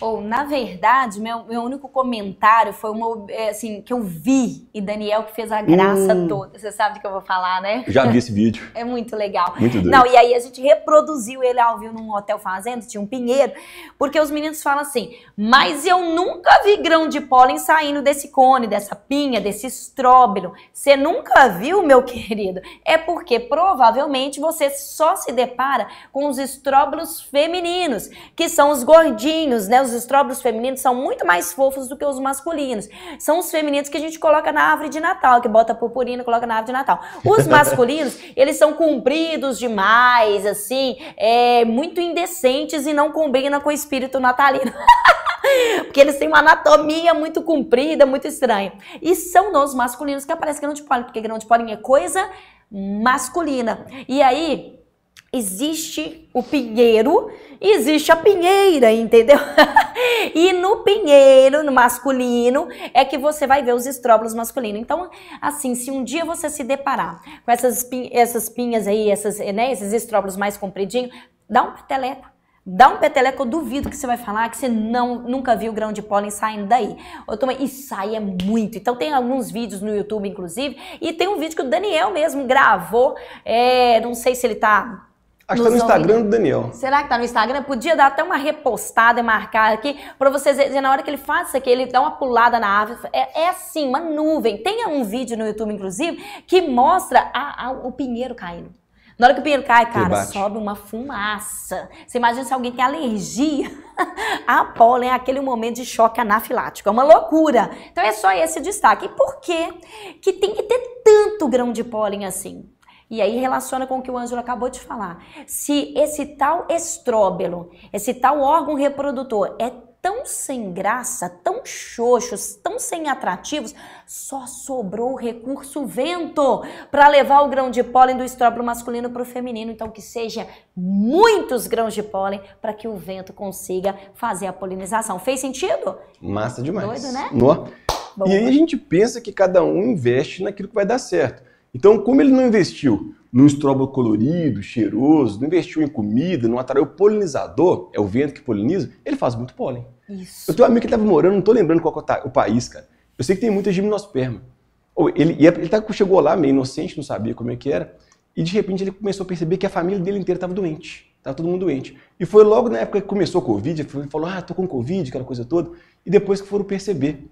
Ou, na verdade, meu, meu único comentário foi uma, é, assim, que eu vi e Daniel que fez a graça hum. toda. Você sabe do que eu vou falar, né? Já vi esse vídeo. é muito legal. Muito doido. Não, e aí a gente reproduziu ele ao vivo num hotel fazendo, tinha um pinheiro, porque os meninos falam assim, mas eu nunca vi grão de pólen saindo desse cone, dessa pinha, desse estróbilo. Você nunca viu, meu querido? É porque provavelmente você só se depara com os estróbilos femininos, que são os gordinhos, né? Os estróbilos femininos são muito mais fofos do que os masculinos. São os femininos que a gente coloca na árvore de Natal, que bota purpurina e coloca na árvore de Natal. Os masculinos, eles são compridos demais, assim, é, muito indecentes e não combinam com o espírito natalino. Porque eles têm uma anatomia muito comprida, muito estranha. E são nos masculinos que aparece grão de pólen, porque grão de pólen é coisa masculina. E aí, existe o pinheiro e existe a pinheira, entendeu? e no pinheiro, no masculino, é que você vai ver os estróbulos masculinos. Então, assim, se um dia você se deparar com essas, essas pinhas aí, essas, né, esses estróbulos mais compridinhos, dá um peteleco. Dá um peteleco, eu duvido que você vai falar que você não, nunca viu grão de pólen saindo daí. Eu tomei, e sai é muito. Então tem alguns vídeos no YouTube, inclusive, e tem um vídeo que o Daniel mesmo gravou. É, não sei se ele tá Acho que tá no Instagram do Daniel. Será que tá no Instagram? Podia dar até uma repostada e marcar aqui para vocês verem. Na hora que ele faz isso aqui, ele dá uma pulada na árvore. É, é assim, uma nuvem. Tem um vídeo no YouTube, inclusive, que mostra a, a, o pinheiro caindo. Na hora que o pinheiro cai, cara, sobe uma fumaça. Você imagina se alguém tem alergia a pólen, né? aquele momento de choque anafilático. É uma loucura. Então é só esse destaque. E por que que tem que ter tanto grão de pólen assim? E aí relaciona com o que o Ângelo acabou de falar. Se esse tal estróbelo, esse tal órgão reprodutor é tão sem graça, tão xoxos, tão sem atrativos, só sobrou o recurso vento para levar o grão de pólen do estróbilo masculino para o feminino. Então, que seja muitos grãos de pólen para que o vento consiga fazer a polinização. Fez sentido? Massa demais. Doido, né? No... E aí a gente pensa que cada um investe naquilo que vai dar certo. Então, como ele não investiu num estróbilo colorido, cheiroso, não investiu em comida, não atraiu polinizador, é o vento que poliniza, ele faz muito pólen. Isso. Eu tenho um amigo que estava morando, não estou lembrando qual é o país, cara. Eu sei que tem muita gimnosperma. Ele, é, ele tá, chegou lá meio inocente, não sabia como é que era, e de repente ele começou a perceber que a família dele inteira estava doente. Estava todo mundo doente. E foi logo na época que começou a Covid, ele falou, ah, estou com Covid, aquela coisa toda. E depois que foram perceber,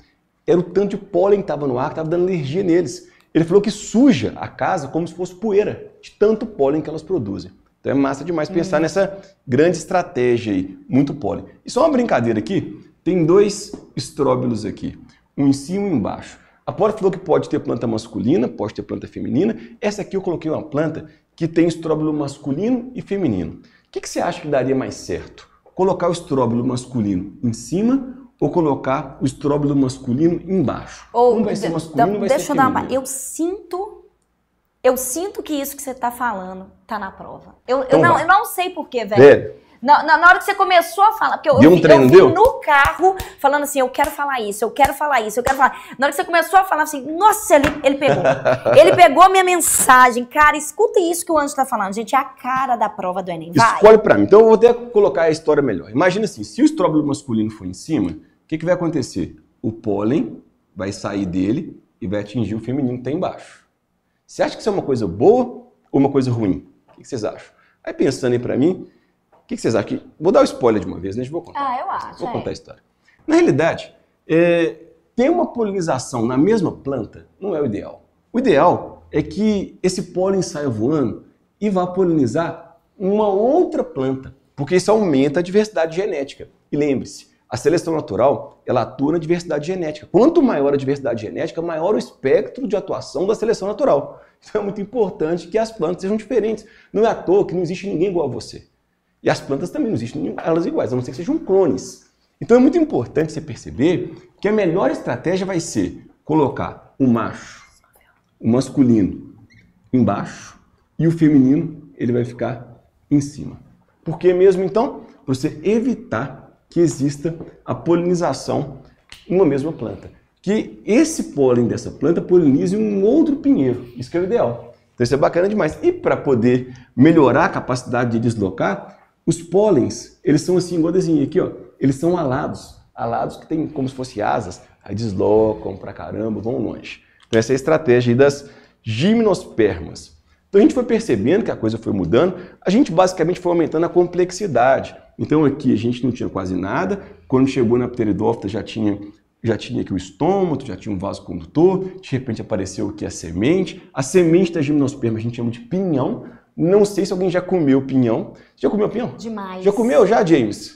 era o tanto de pólen que estava no ar, que estava dando alergia neles. Ele falou que suja a casa como se fosse poeira, de tanto pólen que elas produzem. Então é massa demais pensar uhum. nessa grande estratégia aí, muito pólen. E só uma brincadeira aqui, tem dois estróbilos aqui, um em cima e um embaixo. A porta falou que pode ter planta masculina, pode ter planta feminina. Essa aqui eu coloquei uma planta que tem estróbilo masculino e feminino. O que, que você acha que daria mais certo? Colocar o estróbilo masculino em cima ou colocar o estróbilo masculino embaixo. Ou um vai ser masculino, vai deixa ser eu dar uma. Eu sinto eu sinto que isso que você está falando está na prova. Eu, então não, eu, não, sei porquê, velho. É. Na, na, na, hora que você começou a falar, porque eu, um treino, eu deu? no carro falando assim, eu quero falar isso, eu quero falar isso, eu quero falar. Na hora que você começou a falar assim, nossa, ele, ele pegou. ele pegou a minha mensagem. Cara, escuta isso que o Anjo está falando. Gente, é a cara da prova do Enem. Vai. Escolhe para mim. Então eu vou até colocar a história melhor. Imagina assim, se o estróbilo masculino for em cima, o que, que vai acontecer? O pólen vai sair dele e vai atingir o feminino que está embaixo. Você acha que isso é uma coisa boa ou uma coisa ruim? O que, que vocês acham? Aí pensando aí para mim, o que, que vocês acham? Vou dar o um spoiler de uma vez, né? vou contar. Ah, eu acho. Vou é. contar a história. Na realidade, é, ter uma polinização na mesma planta não é o ideal. O ideal é que esse pólen saia voando e vá polinizar uma outra planta, porque isso aumenta a diversidade genética. E lembre-se, a seleção natural, ela atua na diversidade genética. Quanto maior a diversidade genética, maior o espectro de atuação da seleção natural. Então é muito importante que as plantas sejam diferentes. Não é à toa que não existe ninguém igual a você. E as plantas também não existem elas iguais, a não ser que sejam clones. Então é muito importante você perceber que a melhor estratégia vai ser colocar o macho, o masculino, embaixo e o feminino, ele vai ficar em cima. Por que mesmo então? Para você evitar que exista a polinização em uma mesma planta. Que esse pólen dessa planta polinize um outro pinheiro. Isso que é o ideal. Então isso é bacana demais. E para poder melhorar a capacidade de deslocar, os pólens, eles são assim, igual desenho aqui, ó, eles são alados. Alados que tem como se fossem asas, aí deslocam pra caramba, vão longe. Então essa é a estratégia das gimnospermas. Então a gente foi percebendo que a coisa foi mudando, a gente basicamente foi aumentando a complexidade. Então aqui a gente não tinha quase nada, quando chegou na pteridófita já tinha já tinha aqui o estômago, já tinha um vaso condutor, de repente apareceu aqui a semente. A semente da gimnosperma a gente chama de pinhão. Não sei se alguém já comeu pinhão. Já comeu pinhão? Demais. Já comeu já, James?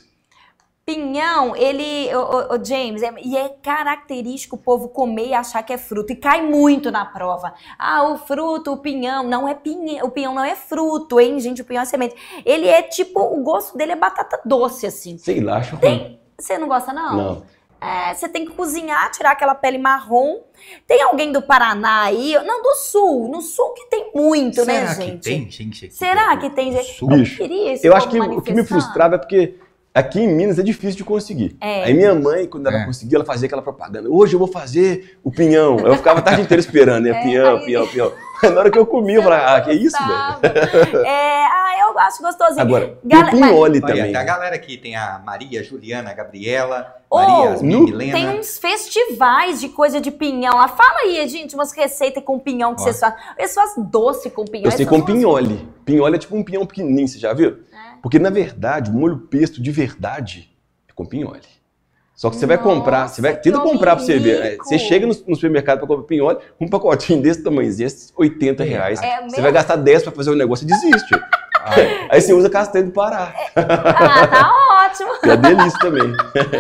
Pinhão, ele, o, o, James, é, e é característico o povo comer e achar que é fruto. E cai muito na prova. Ah, o fruto, o pinhão, não é pinhão, o pinhão não é fruto, hein, gente? O pinhão é semente. Ele é tipo, o gosto dele é batata doce, assim. Sei lá, acho Tem... Você não gosta, não? Não. É, você tem que cozinhar, tirar aquela pele marrom. Tem alguém do Paraná aí? Não, do Sul. No Sul que tem muito, Será né, gente? Será que tem gente Será que tem gente? que Eu, queria esse Eu acho que o que me frustrava é porque Aqui em Minas é difícil de conseguir. É. Aí minha mãe, quando ela é. conseguia, ela fazia aquela propaganda. Hoje eu vou fazer o pinhão. Eu ficava a tarde inteira esperando, né? É, pinhão, aí... pinhão, pinhão. Na hora que eu comi, eu falei, ah, que isso, velho? É, ah, eu acho gostosinho. Agora, Gal... o pinhole também. Olha, né? a galera aqui, tem a Maria, a Juliana, a Gabriela, oh, Maria, Asmin, no... Milena. Tem uns festivais de coisa de pinhão. Ah, fala aí, gente, umas receitas com pinhão que oh. vocês fazem. Eles fazem doce com pinhão. Eu sei com pinhole. Pinhole é tipo um pinhão pequenininho, você já viu? Porque, na verdade, o molho pesto de verdade é com pinhole. Só que você Nossa, vai comprar, você vai, tenta comprar para você ver. É, você chega no, no supermercado para comprar pinhole, um pacotinho desse tamanhozinho, esses 80 é. reais. É, você vai gastar 10 para fazer o um negócio e desiste. Aí você usa castanha do Pará. É, ah, tá ótimo. É delícia também.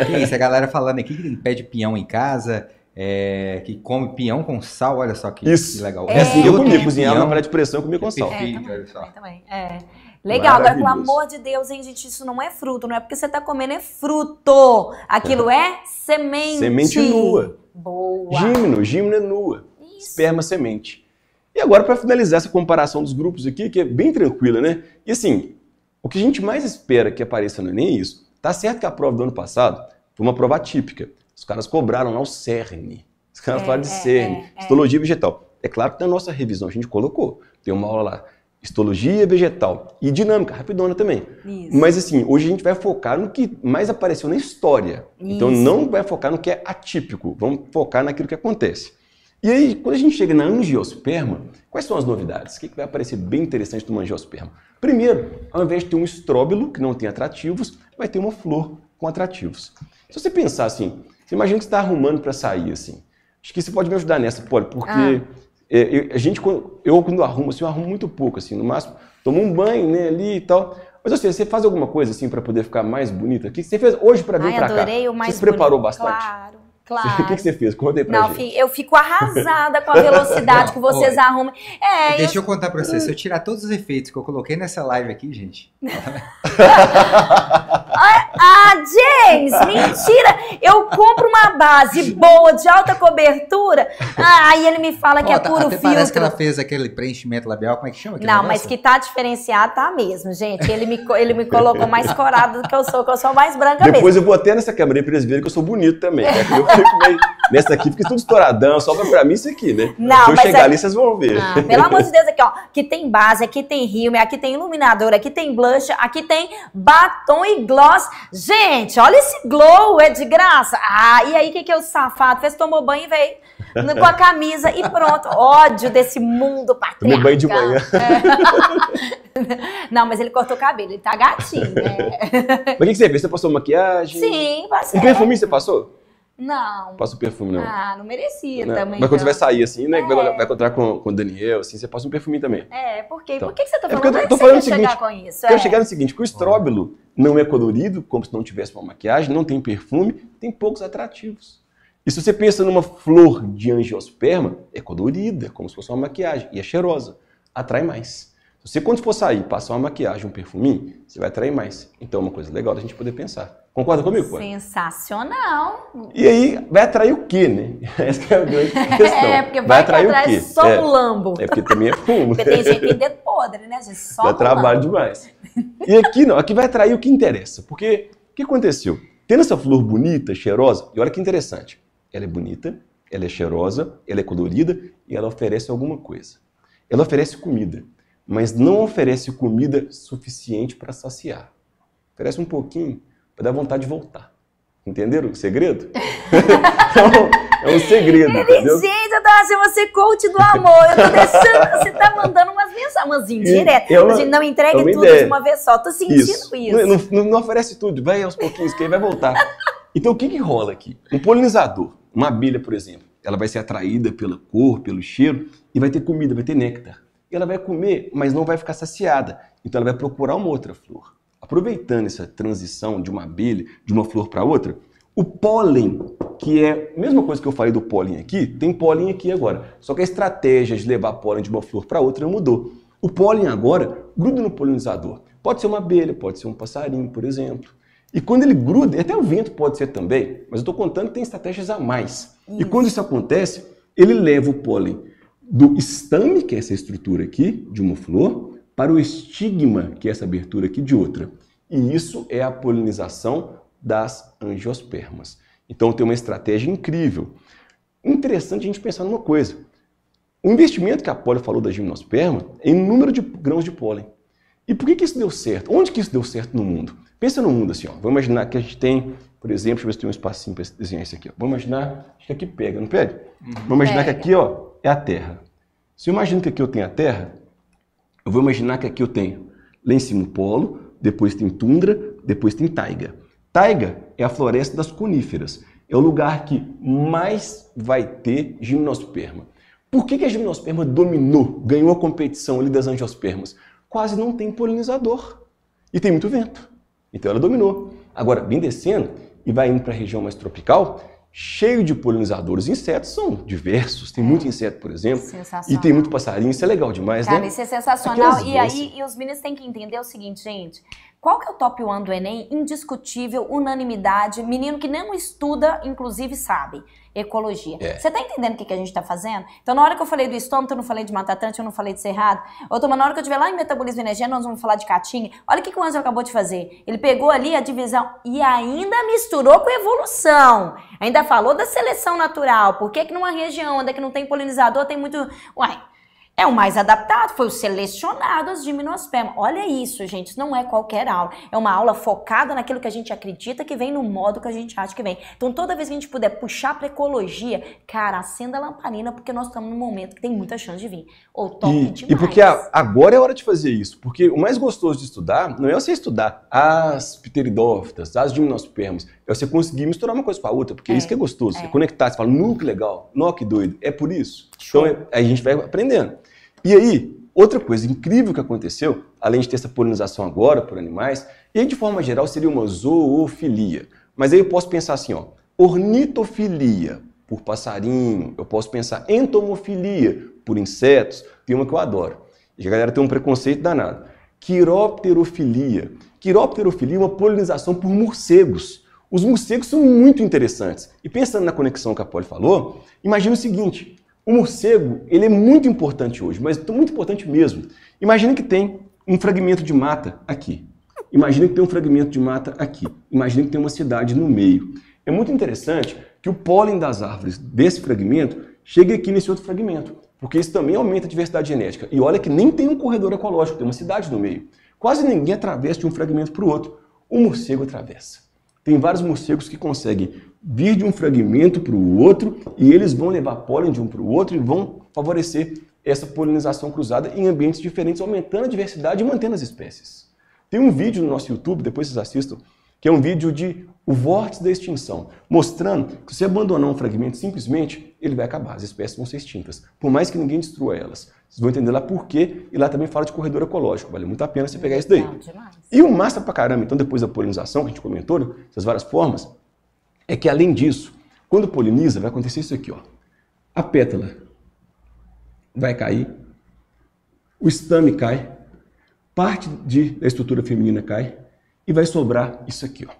Que isso, a galera falando aqui que pede pinhão em casa, é, que come pinhão com sal, olha só que, isso. que legal. É, é assim, eu comi, cozinhava na panela de pressão eu comia é com sal. É, também, também, também. É. Legal, agora pelo amor de Deus, hein, gente, isso não é fruto, não é porque você está comendo, é fruto. Aquilo é, é semente. Semente nua. Boa. Gímno, gímno é nua. Isso. Esperma, semente. E agora, para finalizar essa comparação dos grupos aqui, que é bem tranquila, né? E assim, o que a gente mais espera que apareça no Enem é isso. Tá certo que a prova do ano passado foi uma prova típica. Os caras cobraram lá o CERN. Os caras é, falaram de é, CERN, é, é. histologia vegetal. É claro que na nossa revisão a gente colocou. Tem uma aula lá histologia vegetal e dinâmica, rapidona também. Isso. Mas assim, hoje a gente vai focar no que mais apareceu na história. Então, Isso. Então não vai focar no que é atípico, vamos focar naquilo que acontece. E aí, quando a gente chega na angiosperma, quais são as novidades? O que vai aparecer bem interessante numa angiosperma? Primeiro, ao invés de ter um estróbilo, que não tem atrativos, vai ter uma flor com atrativos. Se você pensar assim, você imagina que você está arrumando para sair assim. Acho que você pode me ajudar nessa, Poli, porque ah. É, eu, a gente, quando, eu quando arrumo, assim, eu arrumo muito pouco, assim, no máximo, tomo um banho, né, ali e tal. Mas assim, você faz alguma coisa assim para poder ficar mais bonita? O que você fez hoje para vir para cá? Você se preparou bonito, bastante? Claro. Claro. O que, que, você fez? Conta aí pra Não, gente. eu fico arrasada com a velocidade que vocês arrumam. É, Deixa eu... eu contar pra vocês. Hum. Se eu tirar todos os efeitos que eu coloquei nessa live aqui, gente. Ah, ah, James, mentira! Eu compro uma base boa, de alta cobertura, ah, aí ele me fala que oh, é tá, puro até filtro. Parece que ela fez aquele preenchimento labial, como é que chama? Não, negócio? mas que tá diferenciado, tá mesmo, gente. Ele me, ele me colocou mais corada do que eu sou, que eu sou mais branca Depois mesmo. Depois eu vou até nessa câmera pra eles verem que eu sou bonito também. Né? Nessa aqui fica tudo estouradão, sobra pra mim isso aqui, né? Não, Se eu chegar é... ali, vocês vão ver. Ah, pelo amor de Deus, aqui, ó. Aqui tem base, aqui tem rímel, aqui tem iluminador, aqui tem blush, aqui tem batom e gloss. Gente, olha esse glow, é de graça. Ah, e aí, o que, que é o safado? Fez, tomou banho e veio com a camisa e pronto. Ódio desse mundo patriarcal. Tomei banho de manhã. É. Não, mas ele cortou o cabelo, ele tá gatinho, né? Mas o que, que, você fez? Você passou maquiagem? Sim, passei. E perfume você passou? Não. Passa um perfume, não. Ah, não merecia não. Né? também. Mas quando você vai sair, assim, né? É. Vai, vai encontrar com, com o Daniel, assim, você passa um perfume também. É, por quê? Então. Por que, que você tá falando? É porque eu tô, é tô falando o seguinte, com isso? Eu é. chegar no seguinte, que o estróbilo não é colorido, como se não tivesse uma maquiagem, não tem perfume, tem poucos atrativos. E se você pensa numa flor de angiosperma, é colorida, é como se fosse uma maquiagem, e é cheirosa, atrai mais. Se você, quando for sair, passar uma maquiagem, um perfuminho, você vai atrair mais. Então, é uma coisa legal da gente poder pensar. Concorda comigo? Pai? Sensacional! E aí, vai atrair o quê, né? Essa que é a grande é, questão. É, porque vai, vai atrair o quê? só é, o lambo. É porque também é fumo. Porque tem gente que é podre, né, gente? Só Dá trabalho lambo. demais. E aqui não, aqui vai atrair o que interessa. Porque o que aconteceu? Tendo essa flor bonita, cheirosa, e olha que interessante. Ela é bonita, ela é cheirosa, ela é colorida e ela oferece alguma coisa. Ela oferece comida, mas não oferece comida suficiente para saciar. Oferece um pouquinho, para dar vontade de voltar. Entenderam o segredo? é, um, é um segredo. Ele entendeu? gente, eu tava assim, você coach do amor. Eu tô deixando, você tá mandando umas mensagens, indiretas. É uma, gente não entregue é tudo ideia. de uma vez só. Tô sentindo isso. isso. Não, não, não, oferece tudo, vai aos pouquinhos, que aí vai voltar. Então o que, que rola aqui? Um polinizador, uma abelha, por exemplo, ela vai ser atraída pela cor, pelo cheiro, e vai ter comida, vai ter néctar. E ela vai comer, mas não vai ficar saciada. Então ela vai procurar uma outra flor aproveitando essa transição de uma abelha, de uma flor para outra, o pólen, que é a mesma coisa que eu falei do pólen aqui, tem pólen aqui agora. Só que a estratégia de levar pólen de uma flor para outra mudou. O pólen agora gruda no polinizador. Pode ser uma abelha, pode ser um passarinho, por exemplo. E quando ele gruda, até o vento pode ser também, mas eu estou contando que tem estratégias a mais. Isso. E quando isso acontece, ele leva o pólen do estame, que é essa estrutura aqui, de uma flor, para o estigma, que é essa abertura aqui, de outra. E isso é a polinização das angiospermas. Então tem uma estratégia incrível. Interessante a gente pensar numa coisa. O investimento que a Poli falou da gimnosperma é em número de grãos de pólen. E por que, que isso deu certo? Onde que isso deu certo no mundo? Pensa no mundo assim, ó. Vamos imaginar que a gente tem, por exemplo, deixa eu ver se tem um espacinho para desenhar isso aqui. Ó. Vamos imaginar, acho que aqui pega, não pega? Uhum. Vamos imaginar pega. que aqui ó, é a Terra. Se eu imagino que aqui eu tenho a Terra, eu vou imaginar que aqui eu tenho lá em cima o polo, depois tem tundra, depois tem taiga. Taiga é a floresta das coníferas. É o lugar que mais vai ter gimnosperma. Por que, que a gimnosperma dominou, ganhou a competição ali das angiospermas? Quase não tem polinizador e tem muito vento. Então ela dominou. Agora, bem descendo e vai indo para a região mais tropical, cheio de polinizadores. Insetos são diversos, tem muito é. inseto, por exemplo, e tem muito passarinho, isso é legal demais, Cara, né? Cara, isso é sensacional. e aí, e os meninos têm que entender o seguinte, gente, qual que é o top 1 do Enem? Indiscutível, unanimidade, menino que não estuda, inclusive sabe ecologia. É. Você está entendendo o que, que a gente está fazendo? Então, na hora que eu falei do estômago, eu não falei de matatante, eu não falei de cerrado. Ou na hora que eu estiver lá em metabolismo e energia, nós vamos falar de catinha. Olha o que, que o Anjo acabou de fazer. Ele pegou ali a divisão e ainda misturou com evolução. Ainda falou da seleção natural. Por que, que numa região onde é que não tem polinizador tem muito. Uai. É o mais adaptado, foi o selecionado às gimnospermas. Olha isso, gente, isso não é qualquer aula. É uma aula focada naquilo que a gente acredita que vem, no modo que a gente acha que vem. Então, toda vez que a gente puder puxar para ecologia, cara, acenda a lamparina, porque nós estamos num momento que tem muita chance de vir. Ou top e, demais. E porque a, agora é hora de fazer isso, porque o mais gostoso de estudar não é você estudar as pteridófitas, as gimnospermas, é você conseguir misturar uma coisa com a outra, porque é, é isso que é gostoso. É. Você conectar, você fala, nu, que legal, nu, que doido. É por isso. Show. Então, é, a gente vai aprendendo. E aí, outra coisa incrível que aconteceu, além de ter essa polinização agora por animais, e aí, de forma geral seria uma zoofilia. Mas aí eu posso pensar assim, ó, ornitofilia por passarinho, eu posso pensar entomofilia por insetos, tem uma que eu adoro. E a galera tem um preconceito danado. Quiropterofilia. Quiropterofilia é uma polinização por morcegos. Os morcegos são muito interessantes. E pensando na conexão que a Polly falou, imagina o seguinte: o morcego, ele é muito importante hoje, mas muito importante mesmo. Imagina que tem um fragmento de mata aqui. Imagina que tem um fragmento de mata aqui. Imagina que tem uma cidade no meio. É muito interessante que o pólen das árvores desse fragmento chegue aqui nesse outro fragmento, porque isso também aumenta a diversidade genética. E olha que nem tem um corredor ecológico, tem uma cidade no meio. Quase ninguém atravessa de um fragmento para o outro. O morcego atravessa. Tem vários morcegos que conseguem vir de um fragmento para o outro e eles vão levar pólen de um para o outro e vão favorecer essa polinização cruzada em ambientes diferentes, aumentando a diversidade e mantendo as espécies. Tem um vídeo no nosso YouTube, depois vocês assistam, que é um vídeo de o vórtice da extinção, mostrando que se abandonar um fragmento simplesmente, ele vai acabar, as espécies vão ser extintas, por mais que ninguém destrua elas. Vocês vão entender lá por quê, e lá também fala de corredor ecológico, vale muito a pena você pegar isso daí. E o massa pra caramba, então depois da polinização, que a gente comentou, né, essas várias formas, é que, além disso, quando poliniza, vai acontecer isso aqui, ó. A pétala vai cair, o estame cai, parte de, da estrutura feminina cai e vai sobrar isso aqui, ó.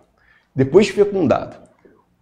Depois de fecundado,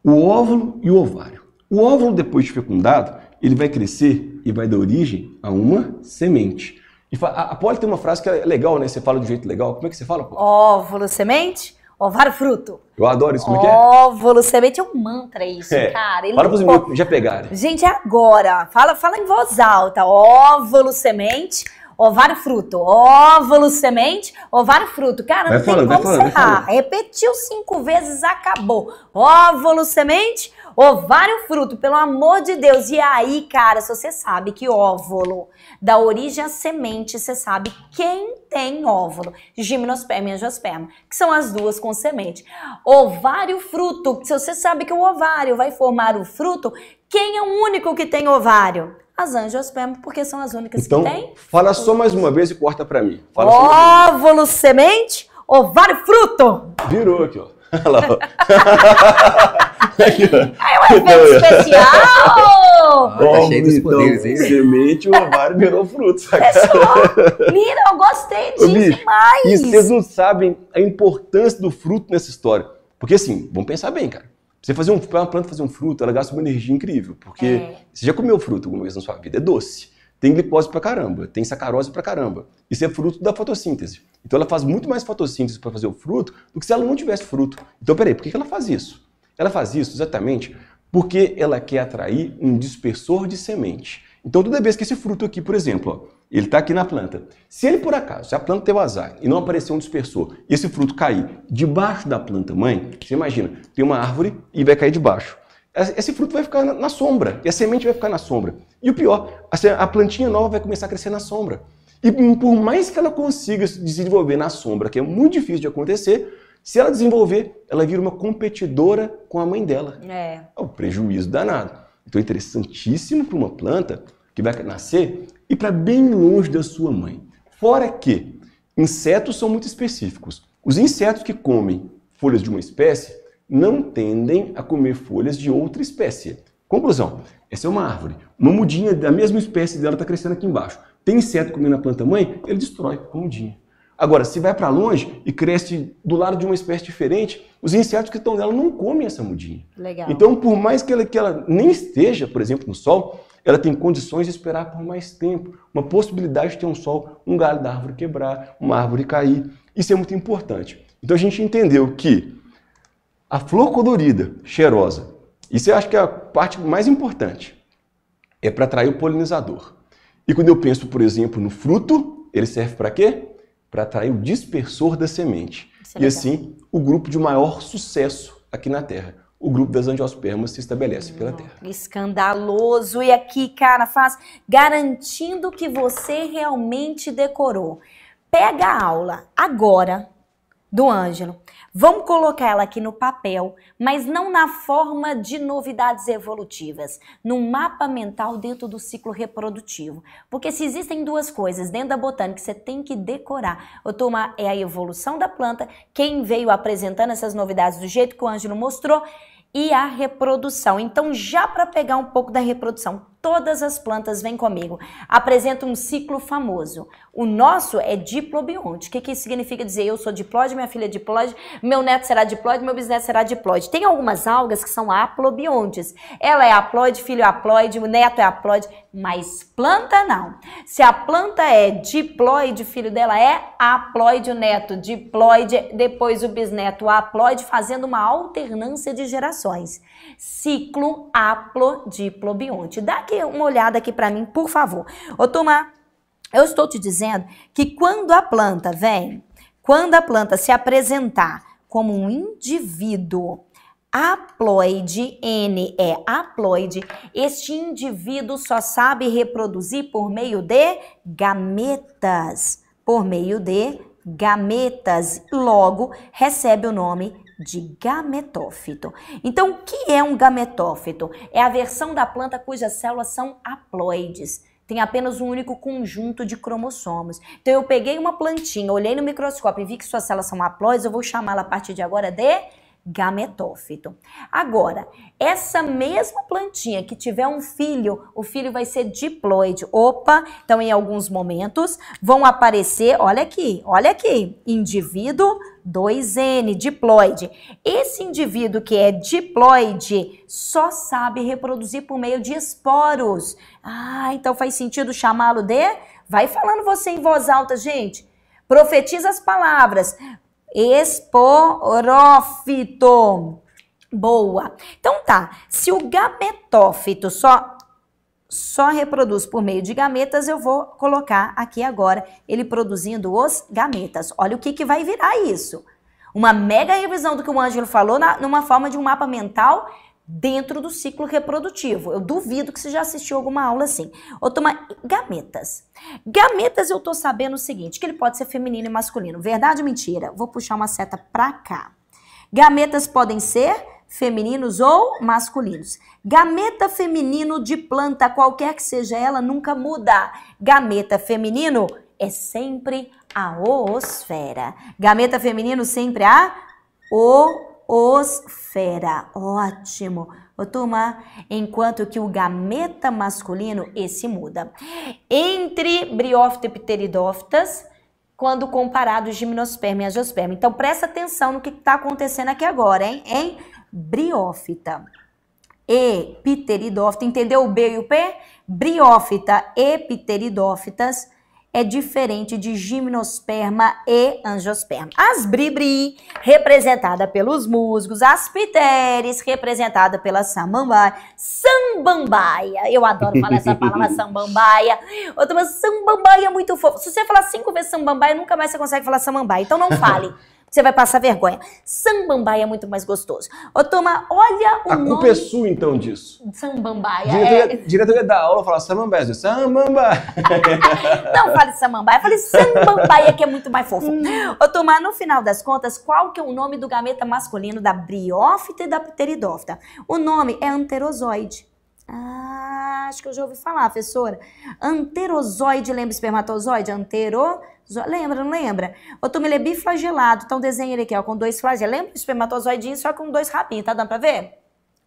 o óvulo e o ovário. O óvulo, depois de fecundado, ele vai crescer e vai dar origem a uma semente. E a, a tem uma frase que é legal, né? Você fala de um jeito legal. Como é que você fala, Poli? Óvulo, semente? ovário fruto. Eu adoro isso, como Óvulo, é que é? Óvulo, semente é um mantra isso, é. cara. Ele Fala pros meus, já pegaram. Gente, é agora, fala, fala em voz alta. Óvulo, semente, ovário, fruto. Óvulo, semente, ovário, fruto. Cara, vai não falando, tem como falando, Repetiu cinco vezes, acabou. Óvulo, semente, ovário, fruto. Pelo amor de Deus. E aí, cara, se você sabe que óvulo da origem à semente, você sabe quem tem óvulo, gimnosperma e angiosperma, que são as duas com semente. Ovário fruto, se você sabe que o ovário vai formar o fruto, quem é o único que tem ovário? As angiospermas, porque são as únicas então, que têm. Fala só mais uma vez e corta para mim. Fala óvulo, mim. semente, ovário, fruto. Virou aqui, ó. Olha lá, É um evento especial! só. Ah, tá cheio dos então, poderes aí. Semente, o ovário virou fruto, saca? Lira, eu gostei disso Bicho, demais. E vocês não sabem a importância do fruto nessa história. Porque assim, vamos pensar bem, cara. Você fazer um, uma planta fazer um fruto, ela gasta uma energia incrível. Porque é. você já comeu fruto alguma vez na sua vida, é doce. Tem glicose pra caramba, tem sacarose pra caramba. Isso é fruto da fotossíntese. Então ela faz muito mais fotossíntese para fazer o fruto do que se ela não tivesse fruto. Então peraí, por que ela faz isso? Ela faz isso exatamente porque ela quer atrair um dispersor de semente. Então, toda vez que esse fruto aqui, por exemplo, ó, ele está aqui na planta. Se ele, por acaso, se a planta teve azar e não apareceu um dispersor, e esse fruto cair debaixo da planta mãe, você imagina, tem uma árvore e vai cair debaixo. Esse fruto vai ficar na, sombra, e a semente vai ficar na sombra. E o pior, a plantinha nova vai começar a crescer na sombra. E por mais que ela consiga se desenvolver na sombra, que é muito difícil de acontecer, se ela desenvolver, ela vira uma competidora com a mãe dela. É. É um prejuízo danado. Então é interessantíssimo para uma planta que vai nascer e para bem longe da sua mãe. Fora que insetos são muito específicos. Os insetos que comem folhas de uma espécie não tendem a comer folhas de outra espécie. Conclusão: essa é uma árvore. Uma mudinha da mesma espécie dela está crescendo aqui embaixo. Tem inseto comendo a planta mãe, ele destrói a mudinha. Agora, se vai para longe e cresce do lado de uma espécie diferente, os insetos que estão nela não comem essa mudinha. Legal. Então, por mais que ela, que ela nem esteja, por exemplo, no sol, ela tem condições de esperar por mais tempo. Uma possibilidade de ter um sol, um galho da árvore quebrar, uma árvore cair. Isso é muito importante. Então, a gente entendeu que a flor colorida, cheirosa, isso eu acho que é a parte mais importante, é para atrair o polinizador. E quando eu penso, por exemplo, no fruto, ele serve para quê? para atrair o dispersor da semente. É e assim, o grupo de maior sucesso aqui na Terra. O grupo das angiospermas se estabelece pela Terra. Escandaloso! E aqui, cara, faz garantindo que você realmente decorou. Pega a aula agora do Ângelo. Vamos colocar ela aqui no papel, mas não na forma de novidades evolutivas, num mapa mental dentro do ciclo reprodutivo. Porque se existem duas coisas dentro da botânica que você tem que decorar, eu tô uma, é a evolução da planta, quem veio apresentando essas novidades do jeito que o Ângelo mostrou, e a reprodução. Então, já para pegar um pouco da reprodução, todas as plantas vêm comigo, apresenta um ciclo famoso. O nosso é diplobionte. O que, que isso significa dizer eu sou diploide, minha filha é diploide, meu neto será diploide, meu bisneto será diploide? Tem algumas algas que são aplobiontes. Ela é haploide, filho é haploide, o neto é haploide, mas planta não. Se a planta é diploide, filho dela é haploide, o neto diploide, depois o bisneto haploide, fazendo uma alternância de gerações. Ciclo haplodiplobionte. Daqui uma olhada aqui para mim, por favor. Ô, eu estou te dizendo que quando a planta vem, quando a planta se apresentar como um indivíduo haploide, N é haploide, este indivíduo só sabe reproduzir por meio de gametas. Por meio de gametas, logo recebe o nome de gametófito. Então, o que é um gametófito? É a versão da planta cujas células são haploides. Tem apenas um único conjunto de cromossomos. Então, eu peguei uma plantinha, olhei no microscópio e vi que suas células são haploides, eu vou chamá-la a partir de agora de gametófito. Agora, essa mesma plantinha que tiver um filho, o filho vai ser diploide. Opa, então em alguns momentos vão aparecer, olha aqui, olha aqui, indivíduo 2N, diploide. Esse indivíduo que é diploide só sabe reproduzir por meio de esporos. Ah, então faz sentido chamá-lo de? Vai falando você em voz alta, gente. Profetiza as palavras. Esporófito. Boa. Então tá, se o gametófito só só reproduz por meio de gametas, eu vou colocar aqui agora ele produzindo os gametas. Olha o que, que vai virar isso. Uma mega revisão do que o Ângelo falou na, numa forma de um mapa mental dentro do ciclo reprodutivo. Eu duvido que você já assistiu alguma aula assim. Ou toma gametas. Gametas eu tô sabendo o seguinte, que ele pode ser feminino e masculino. Verdade ou mentira? Vou puxar uma seta pra cá. Gametas podem ser femininos ou masculinos. Gameta feminino de planta, qualquer que seja ela, nunca muda. Gameta feminino é sempre a oosfera. Gameta feminino sempre a oosfera. Ótimo. Ô, turma, enquanto que o gameta masculino, esse muda. Entre briófita e pteridófitas, quando comparados gimnosperma e angiosperma. Então, presta atenção no que está acontecendo aqui agora, hein? hein? briófita e pteridófita. Entendeu o B e o P? Briófita e pteridófitas é diferente de gimnosperma e angiosperma. As bribri, representada pelos musgos, as pteres, representada pela samambaia, sambambaia, eu adoro falar essa palavra sambambaia, outra sambambaia é muito fofo, se você falar cinco vezes sambambaia, nunca mais você consegue falar samambaia, então não fale. você vai passar vergonha. Sambambaia é muito mais gostoso. Ô, Toma, olha o A ah, nome... culpa é sua, então, disso. Sambambaia. Direto, é... da direto ia dar aula e samambaia. Samambaia. Não fale samambaia, fale sambambaia, que é muito mais fofo. Hum. Ô, Toma, no final das contas, qual que é o nome do gameta masculino da briófita e da pteridófita? O nome é anterozoide. Ah, acho que eu já ouvi falar, professora. Anterozoide lembra espermatozoide? Antero Lembra, não lembra? Otomil é biflagelado. Então tá desenha ele aqui, ó, com dois flagelos. Lembra o espermatozoidinho, só com dois rabinhos. Tá dando pra ver?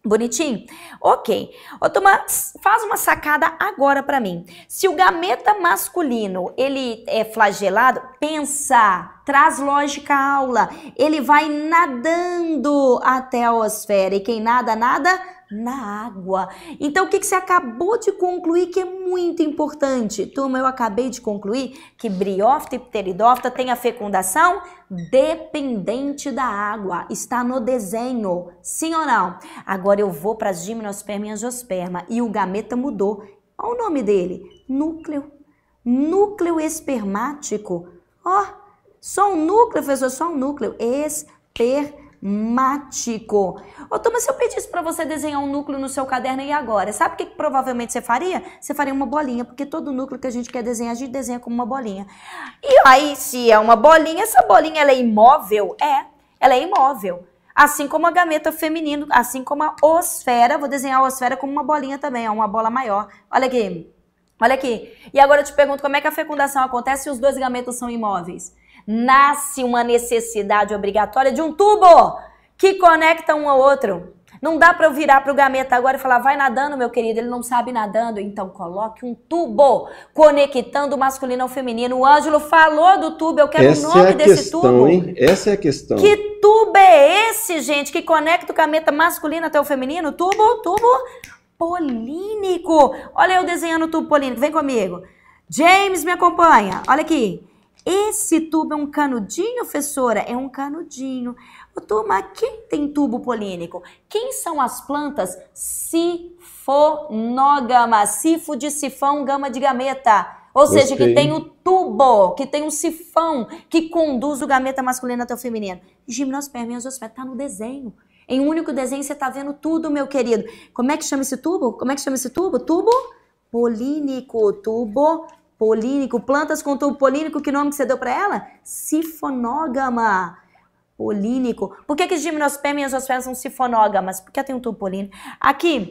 Bonitinho? Ok. Ô, turma, faz uma sacada agora para mim. Se o gameta masculino, ele é flagelado, pensa, traz lógica à aula. Ele vai nadando até a osfera. E quem nada, nada na água. Então, o que, que você acabou de concluir que é muito importante? Turma, eu acabei de concluir que briófita e pteridófita tem a fecundação dependente da água. Está no desenho, sim ou não? Agora eu vou para as gimnosperma e angiosperma. E o gameta mudou. Olha o nome dele: núcleo. Núcleo espermático. Ó, oh, só um núcleo, professor, só um núcleo. Espermático mático. Ô, Thomas, se eu pedisse para você desenhar um núcleo no seu caderno e agora, sabe o que, que, provavelmente você faria? Você faria uma bolinha, porque todo núcleo que a gente quer desenhar, a gente desenha como uma bolinha. E aí, se é uma bolinha, essa bolinha ela é imóvel? É, ela é imóvel. Assim como a gameta feminino, assim como a osfera, vou desenhar a osfera como uma bolinha também, é uma bola maior. Olha aqui, olha aqui. E agora eu te pergunto como é que a fecundação acontece se os dois gametas são imóveis? nasce uma necessidade obrigatória de um tubo que conecta um ao outro. Não dá para eu virar para o gameta agora e falar, vai nadando, meu querido, ele não sabe nadando. Então coloque um tubo conectando o masculino ao feminino. O Ângelo falou do tubo, eu quero Essa o é nome é desse questão, tubo. Hein? Essa é a questão. Que tubo é esse, gente, que conecta o gameta masculino até o feminino? Tubo, tubo polínico. Olha eu desenhando o tubo polínico, vem comigo. James, me acompanha. Olha aqui. Esse tubo é um canudinho, professora? É um canudinho. O turma, quem tem tubo polínico? Quem são as plantas sifonógamas? Sifo de sifão, gama de gameta. Ou Gostei. seja, que tem o tubo, que tem um sifão que conduz o gameta masculino até o feminino. Gimnospermia zoosfera está no desenho. Em um único desenho você está vendo tudo, meu querido. Como é que chama esse tubo? Como é que chama esse tubo? Tubo polínico, tubo polínico, plantas com tubo polínico, que nome que você deu para ela? Sifonógama. Polínico. Por que, que as gimnospermas e as são sifonógamas? Porque tem um tubo polínico. Aqui,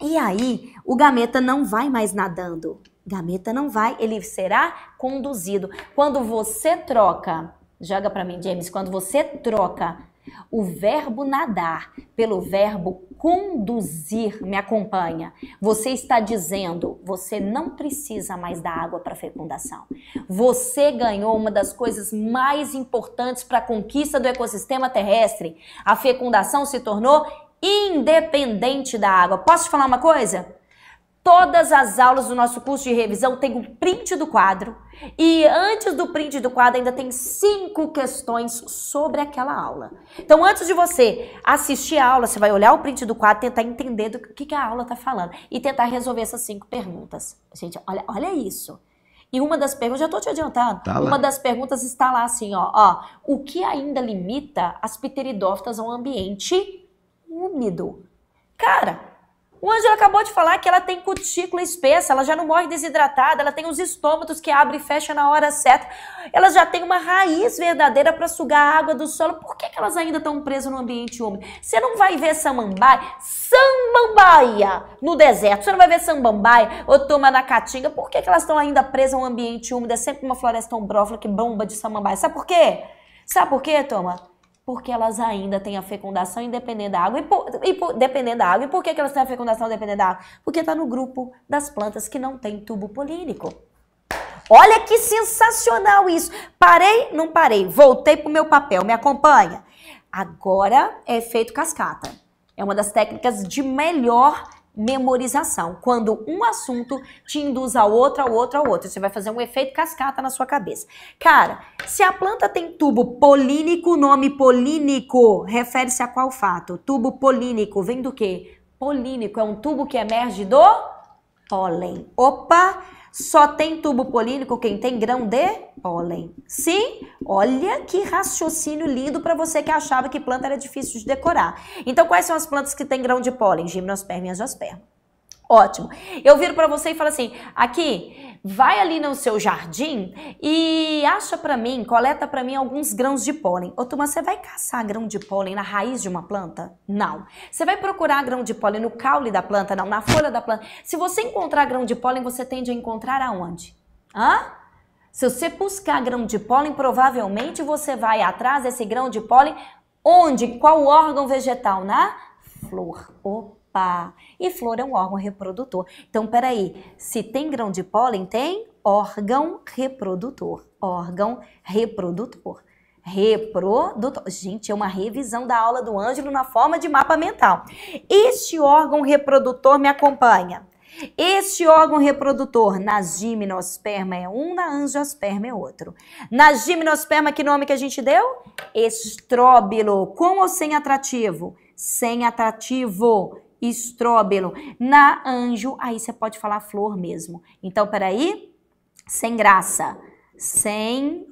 e aí o gameta não vai mais nadando. Gameta não vai, ele será conduzido. Quando você troca, joga para mim, James, quando você troca o verbo nadar pelo verbo conduzir me acompanha. Você está dizendo, você não precisa mais da água para fecundação. Você ganhou uma das coisas mais importantes para a conquista do ecossistema terrestre. A fecundação se tornou independente da água. Posso te falar uma coisa? Todas as aulas do nosso curso de revisão tem um print do quadro e antes do print do quadro ainda tem cinco questões sobre aquela aula. Então antes de você assistir a aula, você vai olhar o print do quadro, tentar entender do que, que a aula está falando e tentar resolver essas cinco perguntas. Gente, olha, olha isso. E uma das perguntas, já estou te adiantando, tá uma das perguntas está lá assim, ó, ó, o que ainda limita as pteridófitas a um ambiente úmido? Cara, o Ângelo acabou de falar que ela tem cutícula espessa, ela já não morre desidratada, ela tem os estômatos que abre e fecha na hora certa, ela já tem uma raiz verdadeira para sugar a água do solo. Por que, que elas ainda estão presas no ambiente úmido? Você não vai ver samambaia, samambaia no deserto, você não vai ver samambaia ou toma na caatinga. Por que, que elas estão ainda presas no ambiente úmido? É sempre uma floresta ombrófila que bomba de samambaia. Sabe por quê? Sabe por quê, Toma? porque elas ainda têm a fecundação independente da água. E, por, e por, dependendo da água. E por que, que elas têm a fecundação dependente da água? Porque está no grupo das plantas que não tem tubo polínico. Olha que sensacional isso! Parei, não parei, voltei para o meu papel, me acompanha. Agora é efeito cascata. É uma das técnicas de melhor memorização, quando um assunto te induz ao outro, ao outro, ao outro. Você vai fazer um efeito cascata na sua cabeça. Cara, se a planta tem tubo polínico, nome polínico refere-se a qual fato? Tubo polínico vem do quê? Polínico é um tubo que emerge do pólen. Opa! Só tem tubo polínico quem tem grão de pólen. Sim? Olha que raciocínio lindo para você que achava que planta era difícil de decorar. Então, quais são as plantas que têm grão de pólen? Gimnosperma e angiosperma. Ótimo. Eu viro para você e falo assim: aqui, vai ali no seu jardim e acha para mim, coleta para mim alguns grãos de pólen. Ô turma, você vai caçar grão de pólen na raiz de uma planta? Não. Você vai procurar grão de pólen no caule da planta? Não, na folha da planta. Se você encontrar grão de pólen, você tende a encontrar aonde? Hã? Se você buscar grão de pólen, provavelmente você vai atrás desse grão de pólen onde? Qual órgão vegetal? Na flor. Opa! E flor é um órgão reprodutor. Então, peraí, se tem grão de pólen, tem órgão reprodutor. Órgão reprodutor. Reprodutor. Gente, é uma revisão da aula do Ângelo na forma de mapa mental. Este órgão reprodutor me acompanha. Este órgão reprodutor, na gimnosperma é um, na angiosperma é outro. Na gimnosperma, que nome que a gente deu? Estróbilo. Com ou sem atrativo? Sem atrativo estróbilo. Na anjo, aí você pode falar flor mesmo. Então, peraí. Sem graça. Sem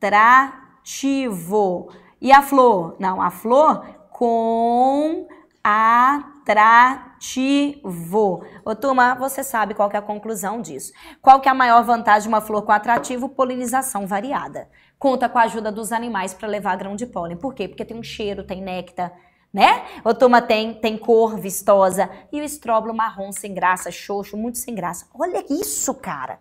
atrativo. E a flor? Não, a flor com atrativo. Ô turma, você sabe qual é a conclusão disso. Qual que é a maior vantagem de uma flor com atrativo? Polinização variada. Conta com a ajuda dos animais para levar grão de pólen. Por quê? Porque tem um cheiro, tem néctar, né? O toma tem, tem cor vistosa e o estróbulo marrom sem graça, xoxo, muito sem graça. Olha isso, cara.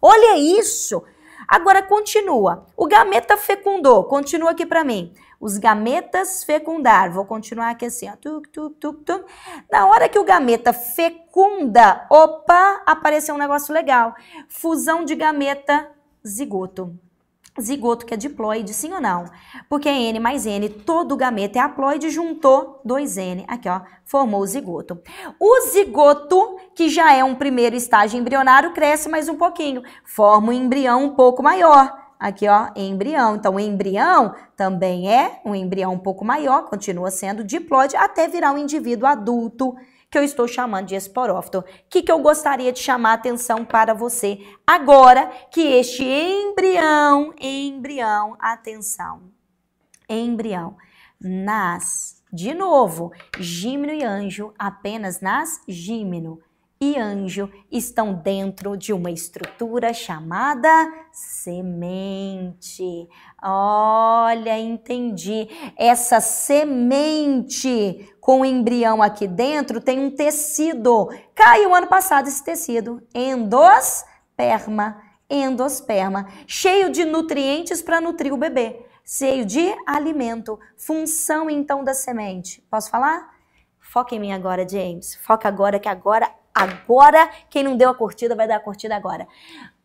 Olha isso. Agora continua. O gameta fecundou. Continua aqui para mim. Os gametas fecundaram. Vou continuar aqui assim, ó. Tuc, tuc, tuc, tuc. Na hora que o gameta fecunda, opa, apareceu um negócio legal. Fusão de gameta zigoto zigoto que é diploide, sim ou não? Porque é N mais N, todo o é haploide, juntou 2N, aqui ó, formou o zigoto. O zigoto, que já é um primeiro estágio embrionário, cresce mais um pouquinho, forma um embrião um pouco maior. Aqui ó, embrião. Então o embrião também é um embrião um pouco maior, continua sendo diploide até virar um indivíduo adulto que eu estou chamando de esporófito. O que, que eu gostaria de chamar a atenção para você agora que este embrião, embrião, atenção, embrião, nas, de novo, gímeno e anjo, apenas nas gímeno e anjo estão dentro de uma estrutura chamada semente. Olha, entendi. Essa semente com o embrião aqui dentro tem um tecido. Caiu ano passado esse tecido. Endosperma. Endosperma. Cheio de nutrientes para nutrir o bebê. Cheio de alimento. Função então da semente. Posso falar? Foca em mim agora, James. Foca agora, que agora, agora, quem não deu a curtida vai dar a curtida agora.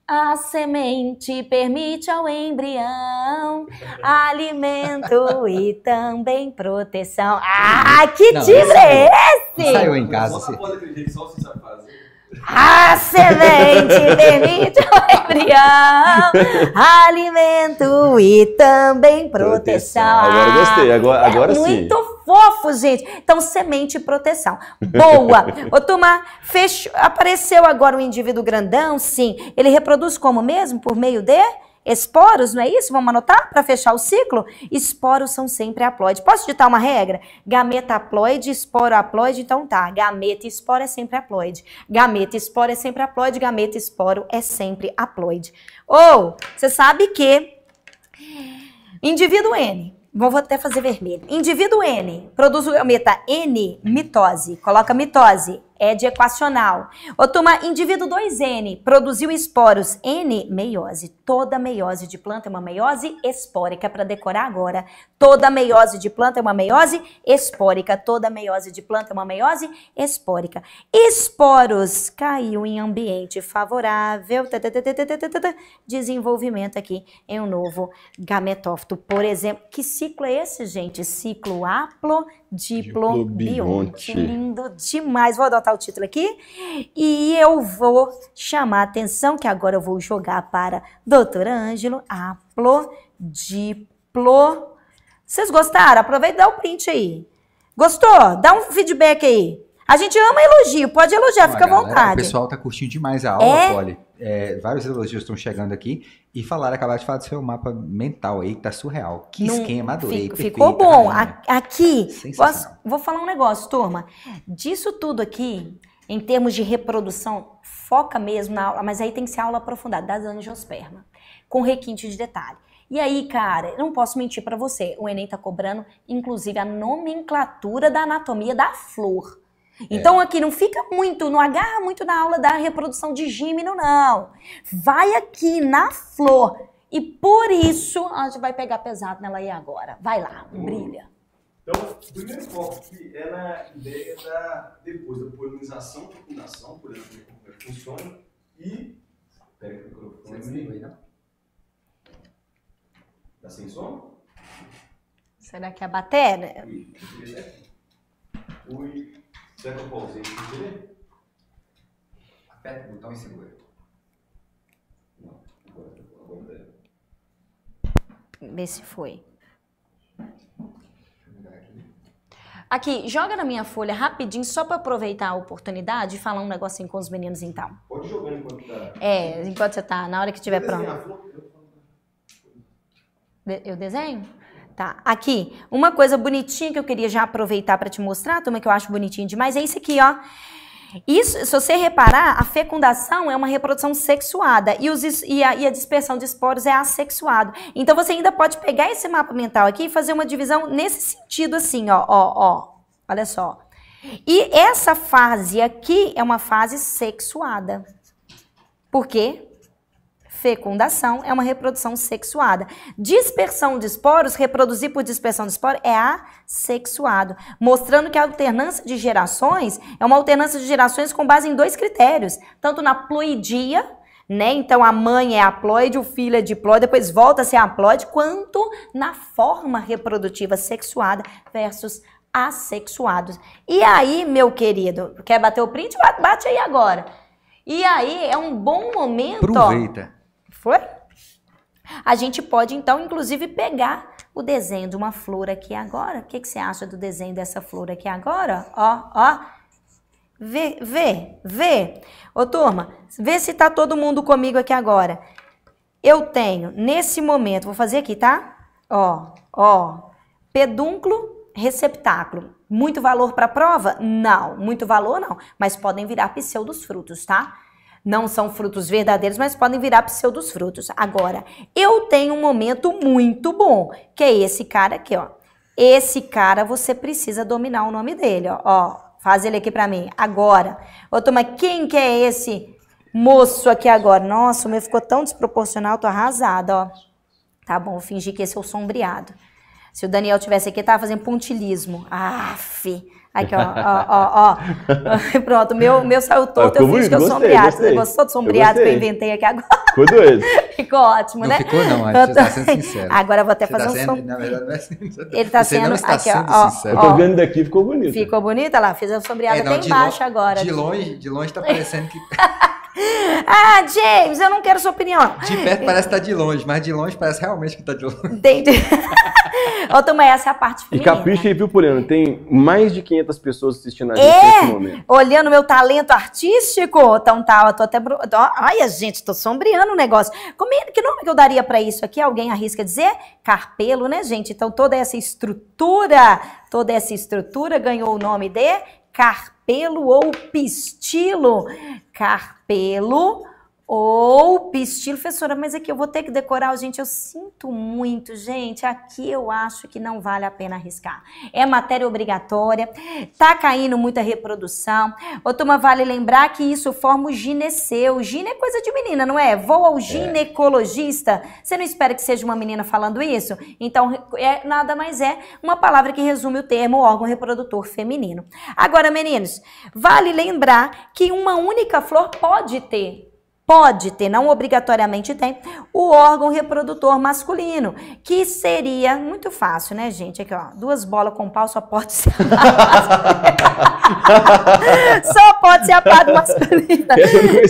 A semente permite ao embrião alimento e também proteção. Ah, que não, timbre é esse? Saiu em casa. Só pode após acreditar, só você sabe fazer. A semente permite o embrião alimento e também proteção. Agora gostei, agora, ah, agora é sim. Muito fofo, gente. Então, semente e proteção. Boa! Ô, turma, fechou, apareceu agora um indivíduo grandão, sim. Ele reproduz como mesmo? Por meio de Esporos, não é isso? Vamos anotar para fechar o ciclo? Esporos são sempre haploide. Posso ditar uma regra? Gameta haploide, esporo haploide, então tá. Gameta e esporo é sempre haploide. Gameta e esporo é sempre haploide, gameta e esporo é sempre haploide. Ou, você sabe que indivíduo N, vou até fazer vermelho. Indivíduo N produz o gameta N, mitose. Coloca mitose é de equacional. Ô turma, indivíduo 2N produziu esporos. N, meiose. Toda meiose de planta é uma meiose espórica, para decorar agora. Toda meiose de planta é uma meiose espórica. Toda meiose de planta é uma meiose espórica. Esporos caiu em ambiente favorável. Desenvolvimento aqui em um novo gametófito. Por exemplo, que ciclo é esse, gente? Ciclo haplo Diplobionte. Lindo demais. Vou adotar o título aqui. E eu vou chamar a atenção, que agora eu vou jogar para doutor Ângelo. Aplodiplo. Vocês gostaram? Aproveita e dá o um print aí. Gostou? Dá um feedback aí. A gente ama elogio, pode elogiar, Uma fica galera, à vontade. O pessoal tá curtindo demais a aula, é? Polly é, vários elogios estão chegando aqui e falaram, acabaram de falar do seu mapa mental aí, que tá surreal. Que Não, esquema, adorei. Fico, perfeito, ficou né? bom. aqui, posso, vou falar um negócio, turma. Disso tudo aqui, em termos de reprodução, foca mesmo na aula, mas aí tem que ser aula aprofundada, das angiosperma, com requinte de detalhe. E aí, cara, eu não posso mentir para você, o Enem tá cobrando, inclusive, a nomenclatura da anatomia da flor. É. Então é. aqui não fica muito, não agarra muito na aula da reprodução de gímino, não. Vai aqui na flor. E por isso a gente vai pegar pesado nela aí agora. Vai lá, brilha. Então, o primeiro foco aqui é na ideia da, depois da polinização, fecundação, por exemplo, como é que funciona, e... Pega o microfone. Você aí, não? Tá sem som? Será que é a bateria? É. Oi. Oi. Será o eu aqui. Aperta o botão e segura. Não, agora, Vê se foi. Aqui, joga na minha folha rapidinho, só para aproveitar a oportunidade e falar um negocinho assim com os meninos então. Pode jogar enquanto tá. É, enquanto você tá, na hora que estiver pronto. Eu desenho? Tá, aqui, uma coisa bonitinha que eu queria já aproveitar para te mostrar, turma, que eu acho bonitinho demais, é isso aqui, ó. Isso, se você reparar, a fecundação é uma reprodução sexuada e, os, e, a, e, a, dispersão de esporos é assexuado. Então você ainda pode pegar esse mapa mental aqui e fazer uma divisão nesse sentido assim, ó, ó, ó. Olha só. E essa fase aqui é uma fase sexuada. Por quê? Fecundação é uma reprodução sexuada. Dispersão de esporos, reproduzir por dispersão de esporos é assexuado. Mostrando que a alternância de gerações é uma alternância de gerações com base em dois critérios. Tanto na ploidia, né? Então a mãe é haploide, o filho é diploide, depois volta a ser haploide, quanto na forma reprodutiva sexuada versus assexuados. E aí, meu querido, quer bater o print? Bate aí agora. E aí é um bom momento. Aproveita. Foi? A gente pode então, inclusive, pegar o desenho de uma flor aqui agora. O que, que você acha do desenho dessa flor aqui agora? Ó, ó. Vê, vê, vê. Ô turma, vê se tá todo mundo comigo aqui agora. Eu tenho, nesse momento, vou fazer aqui, tá? Ó, ó. Pedúnculo, receptáculo. Muito valor para a prova? Não, muito valor não, mas podem virar pseudos frutos, tá? não são frutos verdadeiros, mas podem virar pseudos frutos. Agora, eu tenho um momento muito bom, que é esse cara aqui, ó. Esse cara você precisa dominar o nome dele, ó. ó faz ele aqui para mim. Agora. Ô, toma. quem que é esse moço aqui agora? Nossa, o meu ficou tão desproporcional, tô arrasada, ó. Tá bom, vou fingir que esse é o sombreado. Se o Daniel tivesse aqui, tava fazendo pontilismo. Aff. Aqui, ó, ó, ó, ó. Pronto, meu, meu saiu ah, torto, eu fiz que eu sou sombreado. Você né? gostou do sombreado que eu inventei aqui agora? Ficou doido. ficou ótimo, não né? Não ficou não, a gente tá sendo sincero. Agora eu vou até você tá fazer tá um sendo, som... Na verdade, não é sincero. Ele tá você sendo, está aqui, sendo ó, sincero. eu tô vendo daqui, ficou bonito. Ficou bonito, olha lá, fiz a sombreada é, não, bem baixa agora. De longe, de longe tá parecendo que... ah, James, eu não quero sua opinião. De perto parece que tá de longe, mas de longe parece realmente que tá de longe. Entendi. Ô, Tomé, essa é a parte feminina. E capricha aí, viu, Pureno? Tem mais de 500 pessoas assistindo a gente é? nesse momento. Olhando meu talento artístico. Então tá, eu tô até... Olha, gente, tô sombreando o negócio. Como é, Que nome que eu daria pra isso aqui? Alguém arrisca dizer? Carpelo, né, gente? Então toda essa estrutura, toda essa estrutura ganhou o nome de Carpelo carpelo ou pistilo. Carpelo ou pistilo, professora, mas aqui eu vou ter que decorar, gente, eu sinto muito, gente, aqui eu acho que não vale a pena arriscar. É matéria obrigatória, tá caindo muita reprodução. Ô, turma, vale lembrar que isso forma o gineceu. Gine é coisa de menina, não é? Vou ao é. ginecologista. Você não espera que seja uma menina falando isso? Então, é, nada mais é uma palavra que resume o termo órgão reprodutor feminino. Agora, meninos, vale lembrar que uma única flor pode ter pode ter, não obrigatoriamente tem, o órgão reprodutor masculino, que seria muito fácil, né, gente? Aqui, ó, duas bolas com pau só pode ser só pode ser a parte masculina.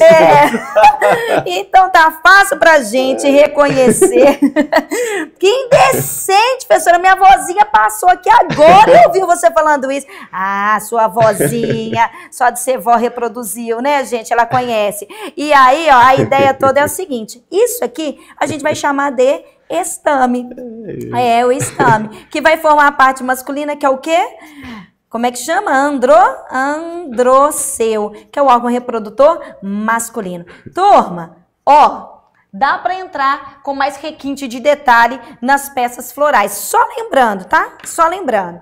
É. Então tá fácil pra gente reconhecer. que indecente, professora, minha vozinha passou aqui agora e ouviu você falando isso. Ah, sua vozinha, só de ser vó reproduziu, né, gente? Ela conhece. E aí ó, a ideia toda é o seguinte: isso aqui a gente vai chamar de estame. É. é, o estame. Que vai formar a parte masculina, que é o quê? Como é que chama? Andro? Androceu, que é o órgão reprodutor masculino. Turma, ó, dá para entrar com mais requinte de detalhe nas peças florais. Só lembrando, tá? Só lembrando.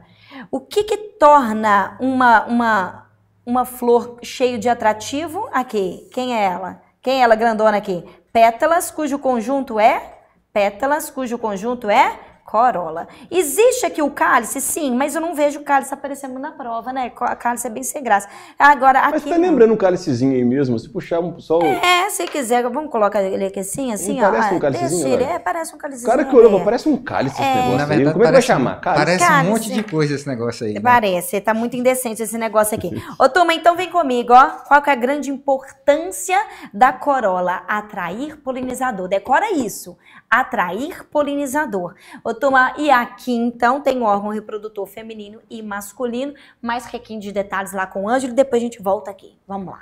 O que que torna uma, uma, uma flor cheio de atrativo? Aqui, quem é ela? Quem é ela grandona aqui? Pétalas cujo conjunto é? Pétalas cujo conjunto é Corolla. Existe aqui o cálice? Sim, mas eu não vejo o cálice aparecendo na prova, né? o cálice é bem sem graça. Agora, aqui... Mas tá lembrando um cálicezinho aí mesmo? Se puxar um só... É, se quiser, vamos colocar ele aqui assim, assim, não ó. parece um cálicezinho, é, parece um cálicezinho. Cara, que olhou, parece um cálice é. esse negócio Na verdade, aí. Como é que vai chamar? Cálice? Parece cálice. um monte de coisa esse negócio aí. Né? Parece, tá muito indecente esse negócio aqui. Ô, turma, então vem comigo, ó. Qual que é a grande importância da Corolla? Atrair polinizador. Decora isso. Atrair polinizador. Ô, e aqui, então, tem o órgão reprodutor feminino e masculino. Mais requinho de detalhes lá com o Ângelo. Depois a gente volta aqui. Vamos lá.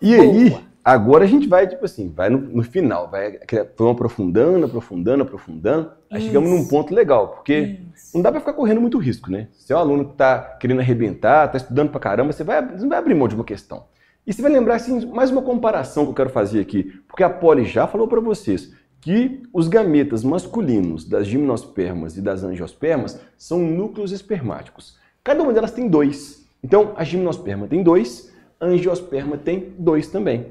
E Boa. aí, agora a gente vai, tipo assim, vai no, no final. Vai aprofundando, aprofundando, aprofundando. Aí Isso. chegamos num ponto legal. Porque Isso. não dá pra ficar correndo muito risco, né? Se é um aluno que tá querendo arrebentar, tá estudando pra caramba, você, vai, você não vai abrir mão de uma questão. E você vai lembrar, assim, mais uma comparação que eu quero fazer aqui. Porque a Polly já falou para vocês que os gametas masculinos das gimnospermas e das angiospermas são núcleos espermáticos. Cada uma delas tem dois. Então, a gimnosperma tem dois, a angiosperma tem dois também.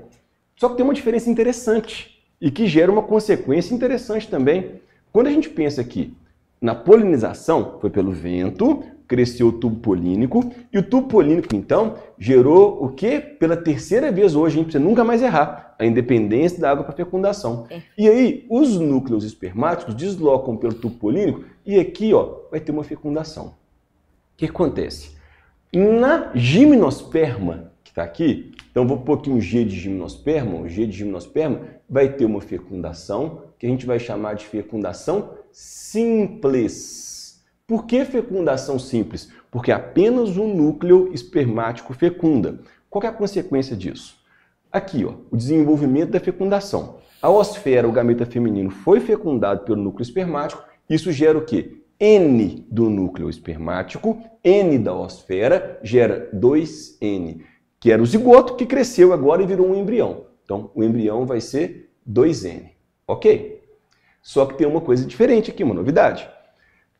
Só que tem uma diferença interessante e que gera uma consequência interessante também. Quando a gente pensa que na polinização foi pelo vento, cresceu o tubo polínico. E o tubo polínico, então, gerou o que? Pela terceira vez hoje, para você nunca mais errar. A independência da água para fecundação. É. E aí, os núcleos espermáticos deslocam pelo tubo polínico e aqui, ó, vai ter uma fecundação. O que acontece? Na gimnosperma, que está aqui, então vou pôr aqui um G de gimnosperma, um G de gimnosperma, vai ter uma fecundação, que a gente vai chamar de fecundação simples. Por que fecundação simples? Porque apenas o núcleo espermático fecunda. Qual é a consequência disso? Aqui, ó, o desenvolvimento da fecundação. A osfera, o gameta feminino, foi fecundado pelo núcleo espermático. Isso gera o quê? N do núcleo espermático, N da osfera, gera 2N, que era o zigoto que cresceu agora e virou um embrião. Então, o embrião vai ser 2N, ok? Só que tem uma coisa diferente aqui, uma novidade.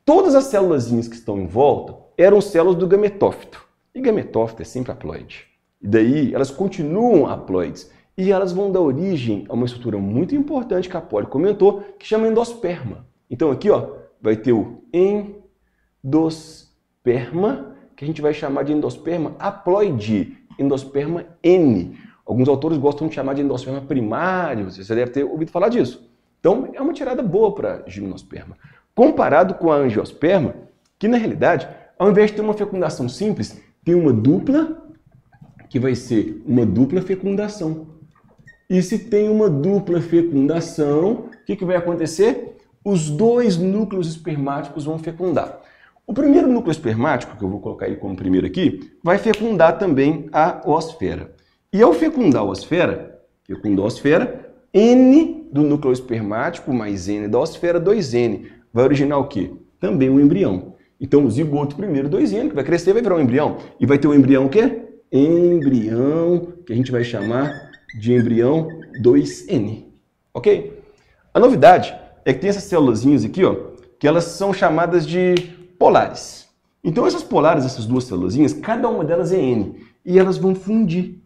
Todas as células que estão em volta eram células do gametófito. E gametófito é sempre haploide. E daí elas continuam haploides e elas vão dar origem a uma estrutura muito importante que a Poli comentou, que chama endosperma. Então aqui ó, vai ter o endosperma, que a gente vai chamar de endosperma haploide, endosperma N. Alguns autores gostam de chamar de endosperma primário, você deve ter ouvido falar disso. Então é uma tirada boa para gimnosperma comparado com a angiosperma, que na realidade, ao invés de ter uma fecundação simples, tem uma dupla, que vai ser uma dupla fecundação. E se tem uma dupla fecundação, o que, que vai acontecer? Os dois núcleos espermáticos vão fecundar. O primeiro núcleo espermático, que eu vou colocar ele como primeiro aqui, vai fecundar também a osfera. E ao fecundar a osfera, fecundou a osfera, N do núcleo espermático mais N da osfera, 2N vai originar o quê? Também um embrião. Então o zigoto primeiro dois n que vai crescer, vai virar um embrião. E vai ter um embrião o quê? Embrião, que a gente vai chamar de embrião 2N. Ok? A novidade é que tem essas célulazinhas aqui, ó, que elas são chamadas de polares. Então essas polares, essas duas célulazinhas, cada uma delas é N. E elas vão fundir.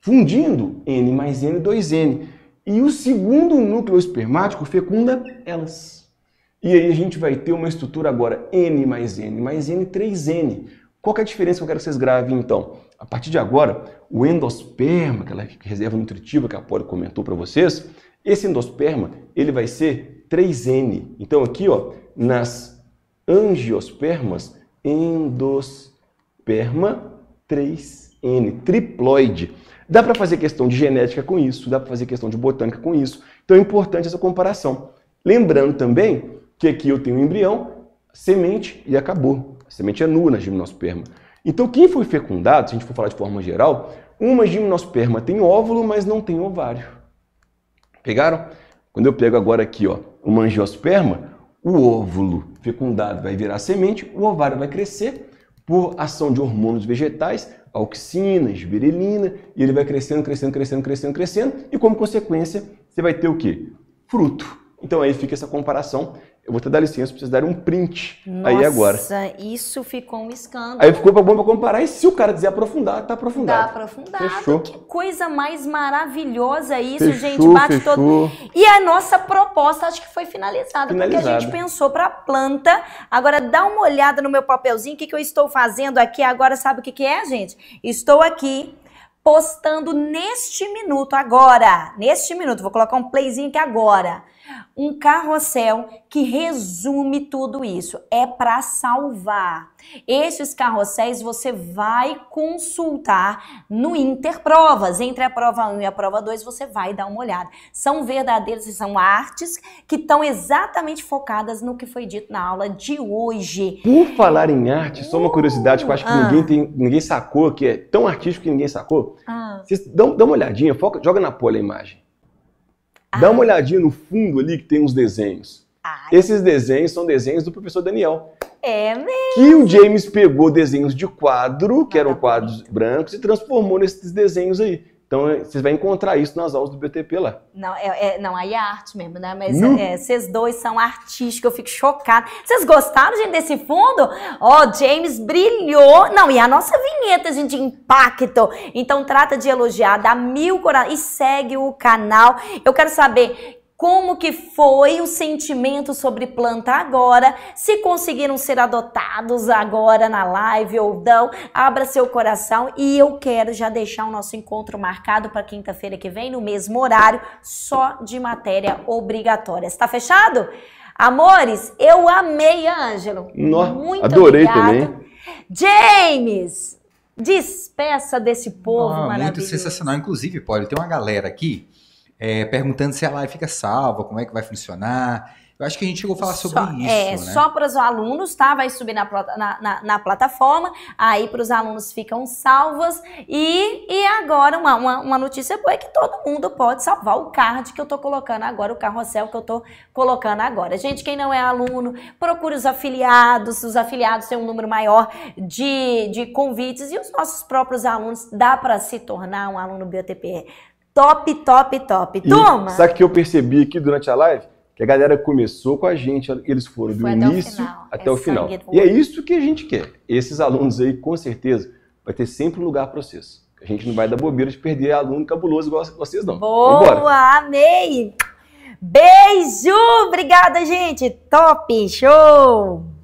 Fundindo N mais N, 2N. E o segundo núcleo espermático fecunda elas. E aí a gente vai ter uma estrutura agora N mais N mais N, 3N. Qual que é a diferença que eu quero que vocês gravem então? A partir de agora, o endosperma, aquela reserva nutritiva que a Poli comentou para vocês, esse endosperma ele vai ser 3N. Então aqui ó, nas angiospermas, endosperma 3N, triploide. Dá para fazer questão de genética com isso, dá para fazer questão de botânica com isso. Então é importante essa comparação. Lembrando também que aqui eu tenho um embrião, semente e acabou. A semente é nua na gimnosperma. Então, quem foi fecundado, se a gente for falar de forma geral, uma gimnosperma tem óvulo, mas não tem ovário. Pegaram? Quando eu pego agora aqui, ó, uma angiosperma, o óvulo fecundado vai virar semente, o ovário vai crescer por ação de hormônios vegetais, auxina, esberelina, e ele vai crescendo, crescendo, crescendo, crescendo, crescendo, e como consequência, você vai ter o quê? Fruto. Então aí fica essa comparação eu vou te dar licença precisa dar um print Nossa, aí agora. Nossa, isso ficou um escândalo. Aí ficou bom pra comparar, e se o cara quiser aprofundar, tá aprofundado. Tá aprofundado. Fechou. Que coisa mais maravilhosa isso, fechou, gente. Bate fechou. todo... E a nossa proposta, acho que foi finalizada, porque a gente pensou pra planta. Agora, dá uma olhada no meu papelzinho, o que, que eu estou fazendo aqui agora, sabe o que, que é, gente? Estou aqui postando neste minuto, agora, neste minuto, vou colocar um playzinho aqui agora, um carrossel que resume tudo isso. É para salvar. Esses carrosséis você vai consultar no Interprovas. Entre a prova 1 e a prova 2, você vai dar uma olhada. São e são artes que estão exatamente focadas no que foi dito na aula de hoje. Por falar em arte, só uma curiosidade que eu acho que ah. ninguém, tem, ninguém sacou, que é tão artístico que ninguém sacou. Ah. uma olhadinha, foca, joga na pole a imagem. Ah. Dá uma olhadinha no fundo ali que tem uns desenhos. Ai. Esses desenhos são desenhos do professor Daniel. É mesmo. Que o James pegou desenhos de quadro, que ah, eram tá quadros brancos, e transformou nesses desenhos aí. Então, é, vocês vão encontrar isso nas aulas do BTP lá. Não, é, é não aí é arte mesmo, né? Mas é, vocês dois são artísticos, eu fico chocada. Vocês gostaram, gente, desse fundo? Ó, oh, James brilhou. Não, e a nossa vinheta, gente, impacto. Então, trata de elogiar, dá mil corações e segue o canal. Eu quero saber como que foi o sentimento sobre planta agora, se conseguiram ser adotados agora na live ou não, abra seu coração e eu quero já deixar o nosso encontro marcado para quinta-feira que vem, no mesmo horário, só de matéria obrigatória. Está fechado? Amores, eu amei, Ângelo. Nossa, Muito adorei obrigado. também. James, despeça desse povo ah, maravilhoso. Muito sensacional. Inclusive, pode tem uma galera aqui é, perguntando se a live fica salva, como é que vai funcionar. Eu acho que a gente chegou a falar sobre só, é, isso. É, né? só para os alunos, tá? Vai subir na, na, na, na plataforma, aí para os alunos ficam salvas. E, e agora, uma, uma, uma, notícia boa é que todo mundo pode salvar o card que eu estou colocando agora, o carrossel que eu estou colocando agora. Gente, quem não é aluno, procure os afiliados, os afiliados têm um número maior de, de convites e os nossos próprios alunos, dá para se tornar um aluno BOTP top, top, top. E Toma! Sabe o que eu percebi aqui durante a live? Que a galera começou com a gente, eles foram Foi do início até o final. Até é o final. E é isso que a gente quer. Esses alunos aí, com certeza, vai ter sempre um lugar para vocês. A gente não vai dar bobeira de perder aluno cabuloso igual vocês, não. Boa! Vambora. Amei! Beijo! Obrigada, gente! Top! Show!